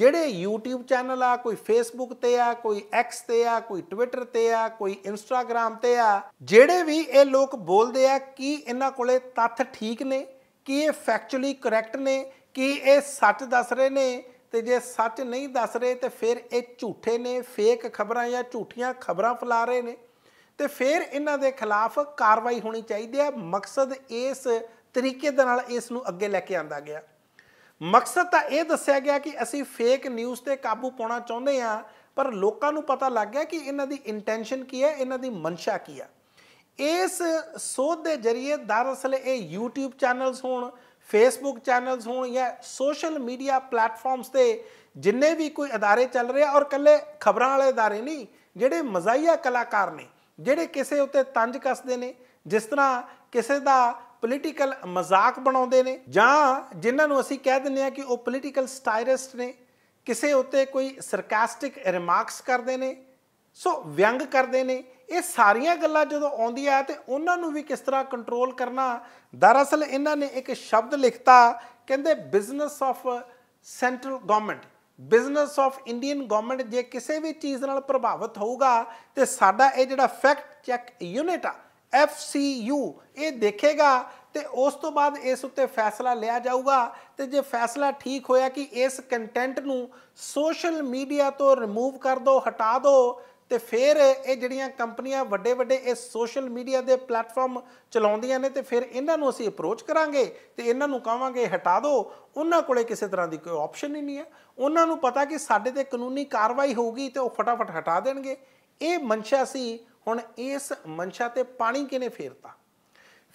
ਜਿਹੜੇ YouTube ਚੈਨਲ ਆ ਕੋਈ Facebook ਤੇ ਆ ਕੋਈ X ਤੇ ਆ ਕੋਈ Twitter ਤੇ ਆ ਕੋਈ Instagram ਤੇ ਆ ਜਿਹੜੇ ਵੀ ਇਹ ਲੋਕ ਬੋਲਦੇ ਆ ਕੀ ਇਹਨਾਂ ਕੋਲੇ ਤੱਥ ਠੀਕ ਨੇ ਕੀ ਇਹ ਫੈਕਚੁਅਲੀ ਕਰੈਕਟ ਨੇ ਕਿ ਇਹ ਸੱਚ ਦੱਸ ਰਹੇ ਨੇ ਤੇ ਜੇ ਸੱਚ ਨਹੀਂ ਦੱਸ ਰਹੇ ਤੇ ਫਿਰ ਇਹ ਝੂਠੇ ਨੇ ਫੇਕ ਖਬਰਾਂ ਜਾਂ ਝੂਠੀਆਂ ਖਬਰਾਂ ਫੈਲਾ ਰਹੇ ਨੇ ਤੇ ਫਿਰ ਇਹਨਾਂ ਦੇ ਖਿਲਾਫ ਕਾਰਵਾਈ ਹੋਣੀ ਚਾਹੀਦੀ ਹੈ ਮਕਸਦ ਇਸ ਤਰੀਕੇ ਦੇ ਨਾਲ ਇਸ ਨੂੰ ਅੱਗੇ ਲੈ ਕੇ ਆਂਦਾ ਗਿਆ ਮਕਸਦ ਤਾਂ ਇਹ ਦੱਸਿਆ ਗਿਆ ਕਿ ਅਸੀਂ ਫੇਕ ਨਿਊਜ਼ ਤੇ ਕਾਬੂ ਪਾਉਣਾ ਚਾਹੁੰਦੇ ਆ ਪਰ ਲੋਕਾਂ ਨੂੰ ਪਤਾ ਲੱਗ ਗਿਆ ਕਿ ਇਹਨਾਂ ਦੀ ਇੰਟੈਂਸ਼ਨ ਕੀ ਹੈ ਇਹਨਾਂ ਦੀ ਮਨਸ਼ਾ ਕੀ ਹੈ ਇਸ ਸੋਧ ਦੇ ਜ਼ਰੀਏ ਦਰਅਸਲ ਇਹ YouTube ਚੈਨਲਸ ਹੋਣ Facebook ਚੈਨਲਸ ਹੋਣ ਜਾਂ ਸੋਸ਼ਲ ਮੀਡੀਆ ਪਲੇਟਫਾਰਮਸ ਤੇ ਜਿੰਨੇ ਵੀ ਕੋਈ ادارے ਚੱਲ ਰਹੇ ਆ ਔਰ ਕੱਲੇ ਖਬਰਾਂ ਵਾਲੇ ادارے ਨਹੀਂ ਜਿਹੜੇ ਮਜ਼ਾਈਆ ਕਲਾਕਾਰ ਨੇ ਜਿਹੜੇ ਕਿਸੇ ਉੱਤੇ ਤੰਜ ਕੱਸਦੇ ਨੇ ਜਿਸ ਤਰ੍ਹਾਂ ਕਿਸੇ ਦਾ ਪੋਲੀਟੀਕਲ ਮਜ਼ਾਕ ਬਣਾਉਂਦੇ ਨੇ ਜਾਂ ਜਿਨ੍ਹਾਂ ਨੂੰ ਅਸੀਂ ਕਹਿ ਦਿੰਦੇ ਆ ਕਿ ਉਹ ਪੋਲੀਟੀਕਲ ਸਟਾਇਰਿਸਟ ਨੇ ਕਿਸੇ ਉੱਤੇ ਕੋਈ ਸਰਕਾਸਟਿਕ ਰਿਮਾਰਕਸ ਕਰਦੇ ਨੇ ਸੋ ਵਿਅੰਗ ਕਰਦੇ ਨੇ ਇਹ ਸਾਰੀਆਂ ਗੱਲਾਂ ਜਦੋਂ ਆਉਂਦੀਆਂ ਤੇ ਉਹਨਾਂ ਨੂੰ ਵੀ ਕਿਸ ਤਰ੍ਹਾਂ ਕੰਟਰੋਲ ਕਰਨਾ ਦਰਅਸਲ ਇਹਨਾਂ ਨੇ ਇੱਕ ਸ਼ਬਦ ਲਿਖਤਾ ਕਹਿੰਦੇ business of central government business of Indian government ਜੇ ਕਿਸੇ ਵੀ ਚੀਜ਼ ਨਾਲ ਪ੍ਰਭਾਵਿਤ ਹੋਊਗਾ ਤੇ ਸਾਡਾ ਇਹ ਜਿਹੜਾ ਫੈਕਟ ਚੈੱਕ ਯੂਨਿਟ ਆ FCU ਇਹ ਦੇਖੇਗਾ ਤੇ ਉਸ ਤੋਂ ਬਾਅਦ ਇਸ ਉੱਤੇ ਫੈਸਲਾ ਲਿਆ ਜਾਊਗਾ ਤੇ ਜੇ ਫੈਸਲਾ ਠੀਕ ਹੋਇਆ ਕਿ ਇਸ ਕੰਟੈਂਟ ਨੂੰ ਸੋਸ਼ਲ ਮੀਡੀਆ ਤੋਂ ਰਿਮੂਵ ਕਰ ਦਿਓ ਹਟਾ ਦਿਓ ਤੇ ਫਿਰ ਇਹ ਜਿਹੜੀਆਂ ਕੰਪਨੀਆਂ ਵੱਡੇ ਵੱਡੇ ਇਹ ਸੋਸ਼ਲ ਮੀਡੀਆ ਦੇ ਪਲੇਟਫਾਰਮ ਚਲਾਉਂਦੀਆਂ ਨੇ ਤੇ ਫਿਰ ਇਹਨਾਂ ਨੂੰ ਅਸੀਂ ਅਪਰੋਚ ਕਰਾਂਗੇ ਤੇ ਇਹਨਾਂ ਨੂੰ ਕਹਾਂਗੇ ਹਟਾ ਦਿਓ ਉਹਨਾਂ ਕੋਲੇ ਕਿਸੇ ਤਰ੍ਹਾਂ ਦੀ ਕੋਈ ਆਪਸ਼ਨ ਹੀ ਨਹੀਂ ਹੈ ਉਹਨਾਂ ਨੂੰ ਪਤਾ ਕਿ ਸਾਡੇ ਤੇ ਕਾਨੂੰਨੀ ਕਾਰਵਾਈ ਹੋਊਗੀ ਤੇ ਉਹ ਫਟਾਫਟ ਹਟਾ ਦੇਣਗੇ ਇਹ ਮਨਸ਼ਾ ਸੀ ਹੁਣ ਇਸ ਮਨਸ਼ਾ ਤੇ ਪਾਣੀ ਕਿਨੇ ਫੇਰਤਾ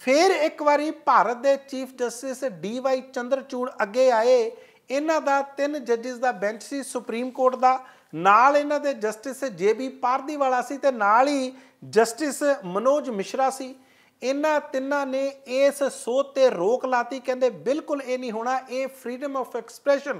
ਫਿਰ ਇੱਕ ਵਾਰੀ ਭਾਰਤ ਦੇ chief justice D Y Chandrachud ਅੱਗੇ ਆਏ ਇਹਨਾਂ ਦਾ ਤਿੰਨ ਜੱਜਿਸ ਦਾ ਬੈਂਚ ਸੀ ਸੁਪਰੀਮ ਕੋਰਟ ਦਾ ਨਾਲ ਇਹਨਾਂ ਦੇ ਜਸਟਿਸ ਜੇਬੀ ਪਾਰਦੀ ਵਾਲਾ ਸੀ ਤੇ ਨਾਲ ਹੀ ਜਸਟਿਸ ਮਨੋਜ ਮਿਸ਼ਰਾ ਸੀ ਇਹਨਾਂ ਤਿੰਨਾਂ ਨੇ ਇਸ ਸੋਧ ਤੇ ਰੋਕ ਲਾਤੀ ਕਹਿੰਦੇ ਬਿਲਕੁਲ ਇਹ ਨਹੀਂ ਹੋਣਾ ਇਹ ਫਰੀडम ਆਫ ਐਕਸਪ੍ਰੈਸ਼ਨ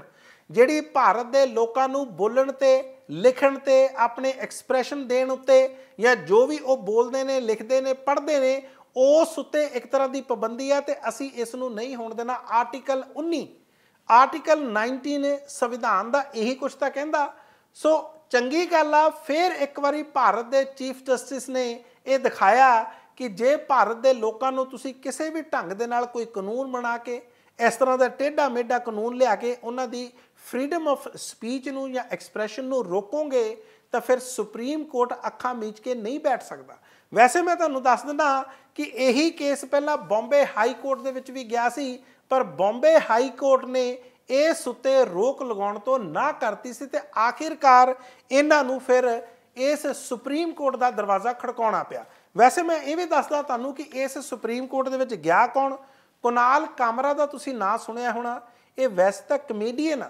ਜਿਹੜੀ ਭਾਰਤ ਦੇ ਲੋਕਾਂ ਨੂੰ ਬੋਲਣ ਤੇ ਲਿਖਣ ਤੇ ਆਪਣੇ ਐਕਸਪ੍ਰੈਸ਼ਨ ਦੇਣ ਉੱਤੇ ਜਾਂ ਜੋ ਵੀ ਉਹ ਬੋਲਦੇ ਨੇ ਲਿਖਦੇ ਨੇ ਪੜ੍ਹਦੇ ਨੇ ਉਸ ਉੱਤੇ ਇੱਕ ਤਰ੍ਹਾਂ ਦੀ ਪਾਬੰਦੀ ਹੈ ਤੇ ਅਸੀਂ ਇਸ ਨੂੰ ਨਹੀਂ ਹੋਣ ਦੇਣਾ ਆਰਟੀਕਲ 19 ਆਰਟੀਕਲ 19 ਸੰਵਿਧਾਨ ਦਾ ਇਹੀ ਕੁਝ ਤਾਂ ਕਹਿੰਦਾ ਸੋ ਚੰਗੀ ਗੱਲ ਆ ਫਿਰ ਇੱਕ ਵਾਰੀ ਭਾਰਤ ਦੇ ਚੀਫ ਜਸਟਿਸ ਨੇ ਇਹ ਦਿਖਾਇਆ ਕਿ ਜੇ ਭਾਰਤ ਦੇ ਲੋਕਾਂ ਨੂੰ ਤੁਸੀਂ ਕਿਸੇ ਵੀ ਢੰਗ ਦੇ ਨਾਲ ਕੋਈ ਕਾਨੂੰਨ ਬਣਾ ਕੇ ਇਸ ਤਰ੍ਹਾਂ ਦਾ ਟੇਢਾ ਮੇਢਾ ਕਾਨੂੰਨ ਲਿਆ ਕੇ ਉਹਨਾਂ ਦੀ ਫਰੀडम ਆਫ ਸਪੀਚ ਨੂੰ ਜਾਂ ਐਕਸਪ੍ਰੈਸ਼ਨ ਨੂੰ ਰੋਕੋਗੇ ਤਾਂ ਫਿਰ ਸੁਪਰੀਮ ਕੋਰਟ ਅੱਖਾਂ ਮੀਚ ਕੇ ਨਹੀਂ ਬੈਠ ਸਕਦਾ ਵੈਸੇ ਮੈਂ ਤੁਹਾਨੂੰ ਦੱਸ ਦਿੰਦਾ ਕਿ ਇਹੀ ਕੇਸ ਪਹਿਲਾਂ ਬੰਬੇ ਹਾਈ ਕੋਰਟ ਦੇ ਵਿੱਚ ਵੀ ਗਿਆ ਸੀ ਪਰ ਬੰਬੇ ਹਾਈ ਕੋਰਟ ਨੇ ਇਸ ਉੱਤੇ ਰੋਕ ਲਗਾਉਣ ਤੋਂ ਨਾ ਕਰਤੀ ਸੀ ਤੇ ਆਖਿਰਕਾਰ ਇਹਨਾਂ ਨੂੰ ਫਿਰ ਇਸ ਸੁਪਰੀਮ ਕੋਰਟ ਦਾ ਦਰਵਾਜ਼ਾ ਖੜਕਾਉਣਾ ਪਿਆ ਵੈਸੇ ਮੈਂ ਇਹ ਵੀ ਦੱਸਦਾ ਤੁਹਾਨੂੰ ਕਿ ਇਸ ਸੁਪਰੀਮ ਕੋਰਟ ਦੇ ਵਿੱਚ ਗਿਆ ਕੌਣ ਕੁਨਾਲ ਕਾਮਰਾ ਦਾ ਤੁਸੀਂ ਨਾਂ ਸੁਣਿਆ ਹੋਣਾ ਇਹ ਵੈਸੇ ਤਾਂ ਕਮੇਡੀਅਨ ਆ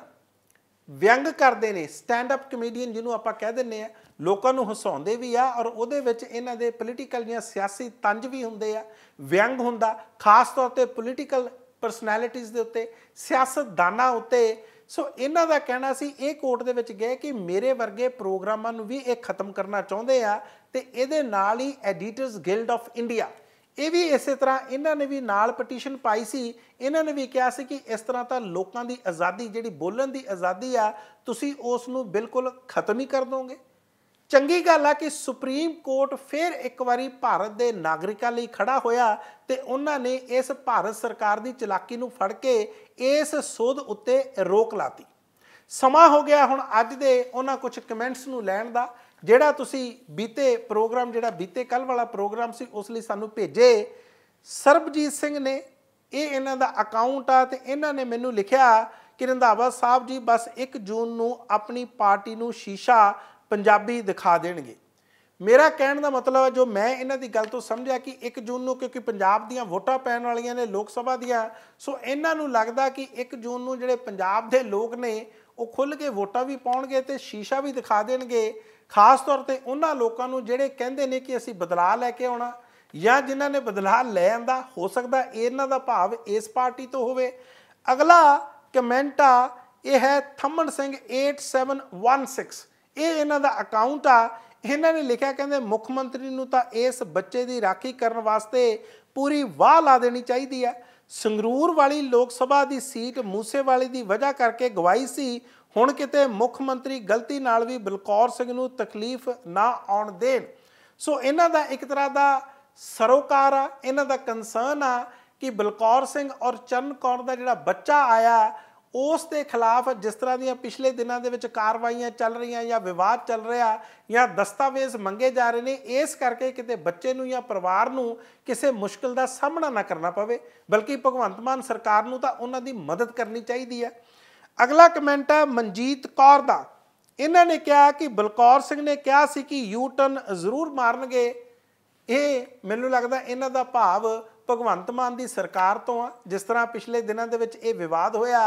ਵਿਅੰਗ ਕਰਦੇ ਨੇ ਸਟੈਂਡ ਅਪ ਕਮੇਡੀਅਨ ਜਿਹਨੂੰ ਆਪਾਂ ਕਹਿ ਦਿੰਨੇ ਆ ਲੋਕਾਂ ਨੂੰ ਹਸਾਉਂਦੇ ਵੀ ਆ ਔਰ ਉਹਦੇ ਵਿੱਚ ਇਹਨਾਂ ਦੇ ਪੋਲੀਟੀਕਲ ਜਾਂ ਸਿਆਸੀ ਤੰਜ ਵੀ ਹੁੰਦੇ ਆ ਵਿਅੰਗ ਹੁੰਦਾ ਖਾਸ ਤੌਰ ਤੇ ਪੋਲੀਟੀਕਲ ਪਰਸਨੈਲਿਟੀਆਂ ਦੇ ਉੱਤੇ ਸਿਆਸਤਦਾਨਾਂ ਉੱਤੇ ਸੋ ਇਹਨਾਂ ਦਾ ਕਹਿਣਾ ਸੀ ਇਹ ਕੋਰਟ ਦੇ ਵਿੱਚ ਗਏ ਕਿ ਮੇਰੇ ਵਰਗੇ ਪ੍ਰੋਗਰਾਮਾਂ ਨੂੰ ਵੀ ਇਹ ਖਤਮ ਕਰਨਾ ਚਾਹੁੰਦੇ ਆ ਤੇ ਇਹਦੇ ਨਾਲ ਹੀ ਐਡੀਟਰਸ ਗਿਲਡ ਆਫ ਇੰਡੀਆ ਇਹ ਵੀ ਇਸੇ ਤਰ੍ਹਾਂ ਇਹਨਾਂ ਨੇ ਵੀ ਨਾਲ ਪਟੀਸ਼ਨ ਪਾਈ ਸੀ ਇਹਨਾਂ ਨੇ ਵੀ ਕਿਹਾ ਸੀ ਕਿ ਇਸ ਤਰ੍ਹਾਂ ਤਾਂ ਲੋਕਾਂ ਦੀ ਆਜ਼ਾਦੀ ਜਿਹੜੀ ਬੋਲਣ ਦੀ ਆਜ਼ਾਦੀ ਆ ਤੁਸੀਂ ਉਸ ਨੂੰ ਬਿਲਕੁਲ ਖਤਮ ਹੀ ਕਰ ਦੋਗੇ ਚੰਗੀ ਗੱਲ ਆ ਕਿ ਸੁਪਰੀਮ ਕੋਰਟ ਫਿਰ ਇੱਕ ਵਾਰੀ ਭਾਰਤ ਦੇ ਨਾਗਰਿਕਾਂ ਲਈ ਖੜਾ ਹੋਇਆ ਤੇ ਉਹਨਾਂ ਨੇ ਇਸ ਭਾਰਤ ਸਰਕਾਰ ਦੀ ਚਲਾਕੀ ਨੂੰ ਫੜ ਕੇ ਇਸ ਸੋਧ ਉੱਤੇ ਰੋਕ ਲਾਤੀ ਸਮਾਂ ਹੋ ਗਿਆ ਹੁਣ ਅੱਜ ਦੇ ਉਹਨਾਂ ਕੁਝ ਕਮੈਂਟਸ ਨੂੰ ਲੈਣ ਦਾ ਜਿਹੜਾ ਤੁਸੀਂ ਬੀਤੇ ਪ੍ਰੋਗਰਾਮ ਜਿਹੜਾ ਬੀਤੇ ਕੱਲ ਵਾਲਾ ਪ੍ਰੋਗਰਾਮ ਸੀ ਉਸ ਲਈ ਸਾਨੂੰ ਭੇਜੇ ਸਰਬਜੀਤ ਸਿੰਘ ਨੇ ਇਹ ਇਹਨਾਂ ਦਾ ਅਕਾਊਂਟ ਆ ਤੇ ਇਹਨਾਂ ਨੇ ਮੈਨੂੰ ਲਿਖਿਆ ਕਿ ਰੰਧਾਵਾ ਸਾਹਿਬ ਜੀ ਬਸ 1 ਜੂਨ ਨੂੰ ਆਪਣੀ ਪਾਰਟੀ ਨੂੰ ਸ਼ੀਸ਼ਾ ਪੰਜਾਬੀ ਦਿਖਾ ਦੇਣਗੇ ਮੇਰਾ ਕਹਿਣ ਦਾ ਮਤਲਬ ਹੈ ਜੋ ਮੈਂ ਇਹਨਾਂ ਦੀ ਗੱਲ ਤੋਂ ਸਮਝਿਆ ਕਿ 1 ਜੂਨ ਨੂੰ ਕਿਉਂਕਿ ਪੰਜਾਬ ਦੀਆਂ ਵੋਟਾਂ ਪੈਣ ਵਾਲੀਆਂ ਨੇ ਲੋਕ ਸਭਾ ਦੀਆਂ ਸੋ ਇਹਨਾਂ ਨੂੰ ਲੱਗਦਾ ਕਿ 1 ਜੂਨ ਨੂੰ ਜਿਹੜੇ ਪੰਜਾਬ ਦੇ ਲੋਕ ਨੇ ਉਹ ਖੁੱਲ ਕੇ ਵੋਟਾਂ ਵੀ ਪਾਉਣਗੇ ਤੇ ਸ਼ੀਸ਼ਾ ਵੀ ਦਿਖਾ ਦੇਣਗੇ ਖਾਸ ਤੌਰ ਤੇ ਉਹਨਾਂ ਲੋਕਾਂ ਨੂੰ ਜਿਹੜੇ ਕਹਿੰਦੇ ਨੇ ਕਿ ਅਸੀਂ ਬਦਲਾਅ ਲੈ ਕੇ ਆਉਣਾ ਜਾਂ ਜਿਨ੍ਹਾਂ ਨੇ ਬਦਲਾਅ ਲੈ ਆਂਦਾ ਹੋ ਸਕਦਾ ਇਹਨਾਂ ਦਾ ਭਾਵ ਇਸ ਪਾਰਟੀ ਤੋਂ ਹੋਵੇ ਅਗਲਾ ਕਮੈਂਟਾ ਇਹ ਹੈ ਥੰਮਣ ਸਿੰਘ 8716 ਇਹ ਇਹਨਾਂ ਦਾ ਅਕਾਊਂਟ ਆ ਇਹਨਾਂ ਨੇ ਲਿਖਿਆ ਕਹਿੰਦੇ ਮੁੱਖ ਮੰਤਰੀ ਨੂੰ ਤਾਂ ਇਸ ਬੱਚੇ ਦੀ ਰਾਖੀ ਕਰਨ ਵਾਸਤੇ ਪੂਰੀ ਵਾਹ ਲਾ ਦੇਣੀ ਚਾਹੀਦੀ ਹੈ ਸੰਗਰੂਰ ਵਾਲੀ ਲੋਕ ਸਭਾ ਦੀ ਸੀਟ ਮੂਸੇ ਵਾਲੀ ਦੀ ਵਜ੍ਹਾ ਕਰਕੇ ਗਵਾਈ ਸੀ ਹੁਣ ਕਿਤੇ ਮੁੱਖ ਮੰਤਰੀ ਗਲਤੀ ਨਾਲ ਵੀ ਬਲਕੌਰ ਸਿੰਘ ਨੂੰ ਤਕਲੀਫ ਨਾ ਆਉਣ ਦੇਣ ਸੋ ਇਹਨਾਂ ਦਾ ਇੱਕ ਤਰ੍ਹਾਂ ਦਾ ਸਰੋਕਾਰ ਆ ਇਹਨਾਂ ਦਾ ਕਨਸਰਨ ਆ ਕਿ ਬਲਕੌਰ ਸਿੰਘ ਔਰ ਚਰਨ ਕੌਰ ਦਾ ਜਿਹੜਾ ਬੱਚਾ ਆਇਆ ਉਸ ਦੇ ਖਿਲਾਫ ਜਿਸ ਤਰ੍ਹਾਂ ਦੀਆਂ ਪਿਛਲੇ ਦਿਨਾਂ ਦੇ ਵਿੱਚ ਕਾਰਵਾਈਆਂ ਚੱਲ ਰਹੀਆਂ ਜਾਂ ਵਿਵਾਦ ਚੱਲ ਰਿਹਾ ਜਾਂ ਦਸਤਾਵੇਜ਼ ਮੰਗੇ ਜਾ ਰਹੇ ਨੇ ਇਸ ਕਰਕੇ ਕਿਤੇ ਬੱਚੇ ਨੂੰ ਜਾਂ ਪਰਿਵਾਰ ਨੂੰ ਕਿਸੇ ਮੁਸ਼ਕਲ ਦਾ ਸਾਹਮਣਾ ਨਾ ਕਰਨਾ ਪਵੇ ਬਲਕਿ ਭਗਵੰਤ ਮਾਨ ਸਰਕਾਰ ਨੂੰ ਤਾਂ ਉਹਨਾਂ ਦੀ ਮਦਦ ਕਰਨੀ ਚਾਹੀਦੀ ਹੈ ਅਗਲਾ ਕਮੈਂਟ ਹੈ ਮਨਜੀਤ ਕੌਰ ਦਾ ਇਹਨਾਂ ਨੇ ਕਿਹਾ ਕਿ ਬਲਕੌਰ ਸਿੰਘ ਨੇ ਕਿਹਾ ਸੀ ਕਿ ਯੂ ਟਰਨ ਜ਼ਰੂਰ ਮਾਰਨਗੇ ਇਹ ਮੈਨੂੰ ਲੱਗਦਾ ਇਹਨਾਂ ਦਾ ਭਾਵ ਭਗਵੰਤ ਮਾਨ ਦੀ ਸਰਕਾਰ ਤੋਂ ਆ ਜਿਸ ਤਰ੍ਹਾਂ ਪਿਛਲੇ ਦਿਨਾਂ ਦੇ ਵਿੱਚ ਇਹ ਵਿਵਾਦ ਹੋਇਆ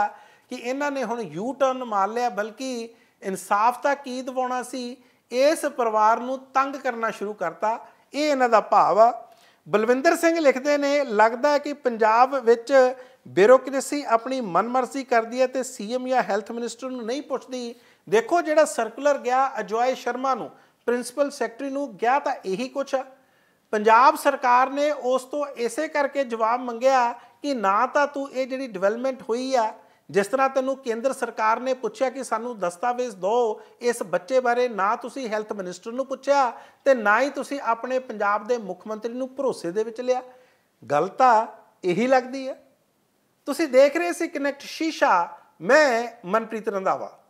ਕਿ ਇਹਨਾਂ ਨੇ ਹੁਣ ਯੂ ਟਰਨ ਮਾਰ ਲਿਆ ਬਲਕਿ ਇਨਸਾਫ ਤਾਂ ਕੀ ਦਿਵਾਉਣਾ ਸੀ ਇਸ ਪਰਿਵਾਰ ਨੂੰ ਤੰਗ ਕਰਨਾ ਸ਼ੁਰੂ ਕਰਤਾ ਇਹ ਇਹਨਾਂ ਦਾ ਭਾਵ ਆ ਬਲਵਿੰਦਰ ਸਿੰਘ ਲਿਖਦੇ ਨੇ ਲੱਗਦਾ ਕਿ ਪੰਜਾਬ ਵਿੱਚ ਬਿਊਰੋਕ੍ਰੇਸੀ ਆਪਣੀ ਮਨਮਰਜ਼ੀ ਕਰਦੀ ਹੈ ਤੇ ਸੀਐਮ ਜਾਂ ਹੈਲਥ ਮਿਨਿਸਟਰ ਨੂੰ ਨਹੀਂ ਪੁੱਛਦੀ ਦੇਖੋ ਜਿਹੜਾ ਸਰਕੂਲਰ ਗਿਆ ਅਜੋਏ ਸ਼ਰਮਾ ਨੂੰ ਪ੍ਰਿੰਸੀਪਲ ਸੈਕਟਰੀ ਨੂੰ ਗਿਆ ਤਾਂ ਇਹੀ ਕੁਛ ਆ ਪੰਜਾਬ ਸਰਕਾਰ ਨੇ ਉਸ ਤੋਂ ਇਸੇ ਕਰਕੇ ਜਵਾਬ ਮੰਗਿਆ ਕਿ ਨਾ ਤਾਂ ਤੂੰ ਇਹ ਜਿਹੜੀ ਡਿਵੈਲਪਮੈਂਟ ਹੋਈ ਆ ਜਿਸ ਤਰ੍ਹਾਂ ਤੈਨੂੰ ਕੇਂਦਰ ਸਰਕਾਰ ਨੇ ਪੁੱਛਿਆ ਕਿ ਸਾਨੂੰ ਦਸਤਾਵੇਜ਼ ਦਿਓ ਇਸ ਬੱਚੇ ਬਾਰੇ ਨਾ ਤੁਸੀਂ ਹੈਲਥ ਮਿਨਿਸਟਰ ਨੂੰ ਪੁੱਛਿਆ ਤੇ ਨਾ ਹੀ ਤੁਸੀਂ ਆਪਣੇ ਪੰਜਾਬ ਦੇ ਮੁੱਖ ਮੰਤਰੀ ਨੂੰ ਭਰੋਸੇ ਦੇ ਵਿੱਚ ਲਿਆ ਗਲਤਾ ਇਹੀ ਲੱਗਦੀ ਹੈ ਤੁਸੀਂ ਦੇਖ ਰਹੇ ਸੀ ਕਨੈਕਟ ਸ਼ੀਸ਼ਾ ਮੈਂ ਮਨਪ੍ਰੀਤ ਰੰਧਾਵਾ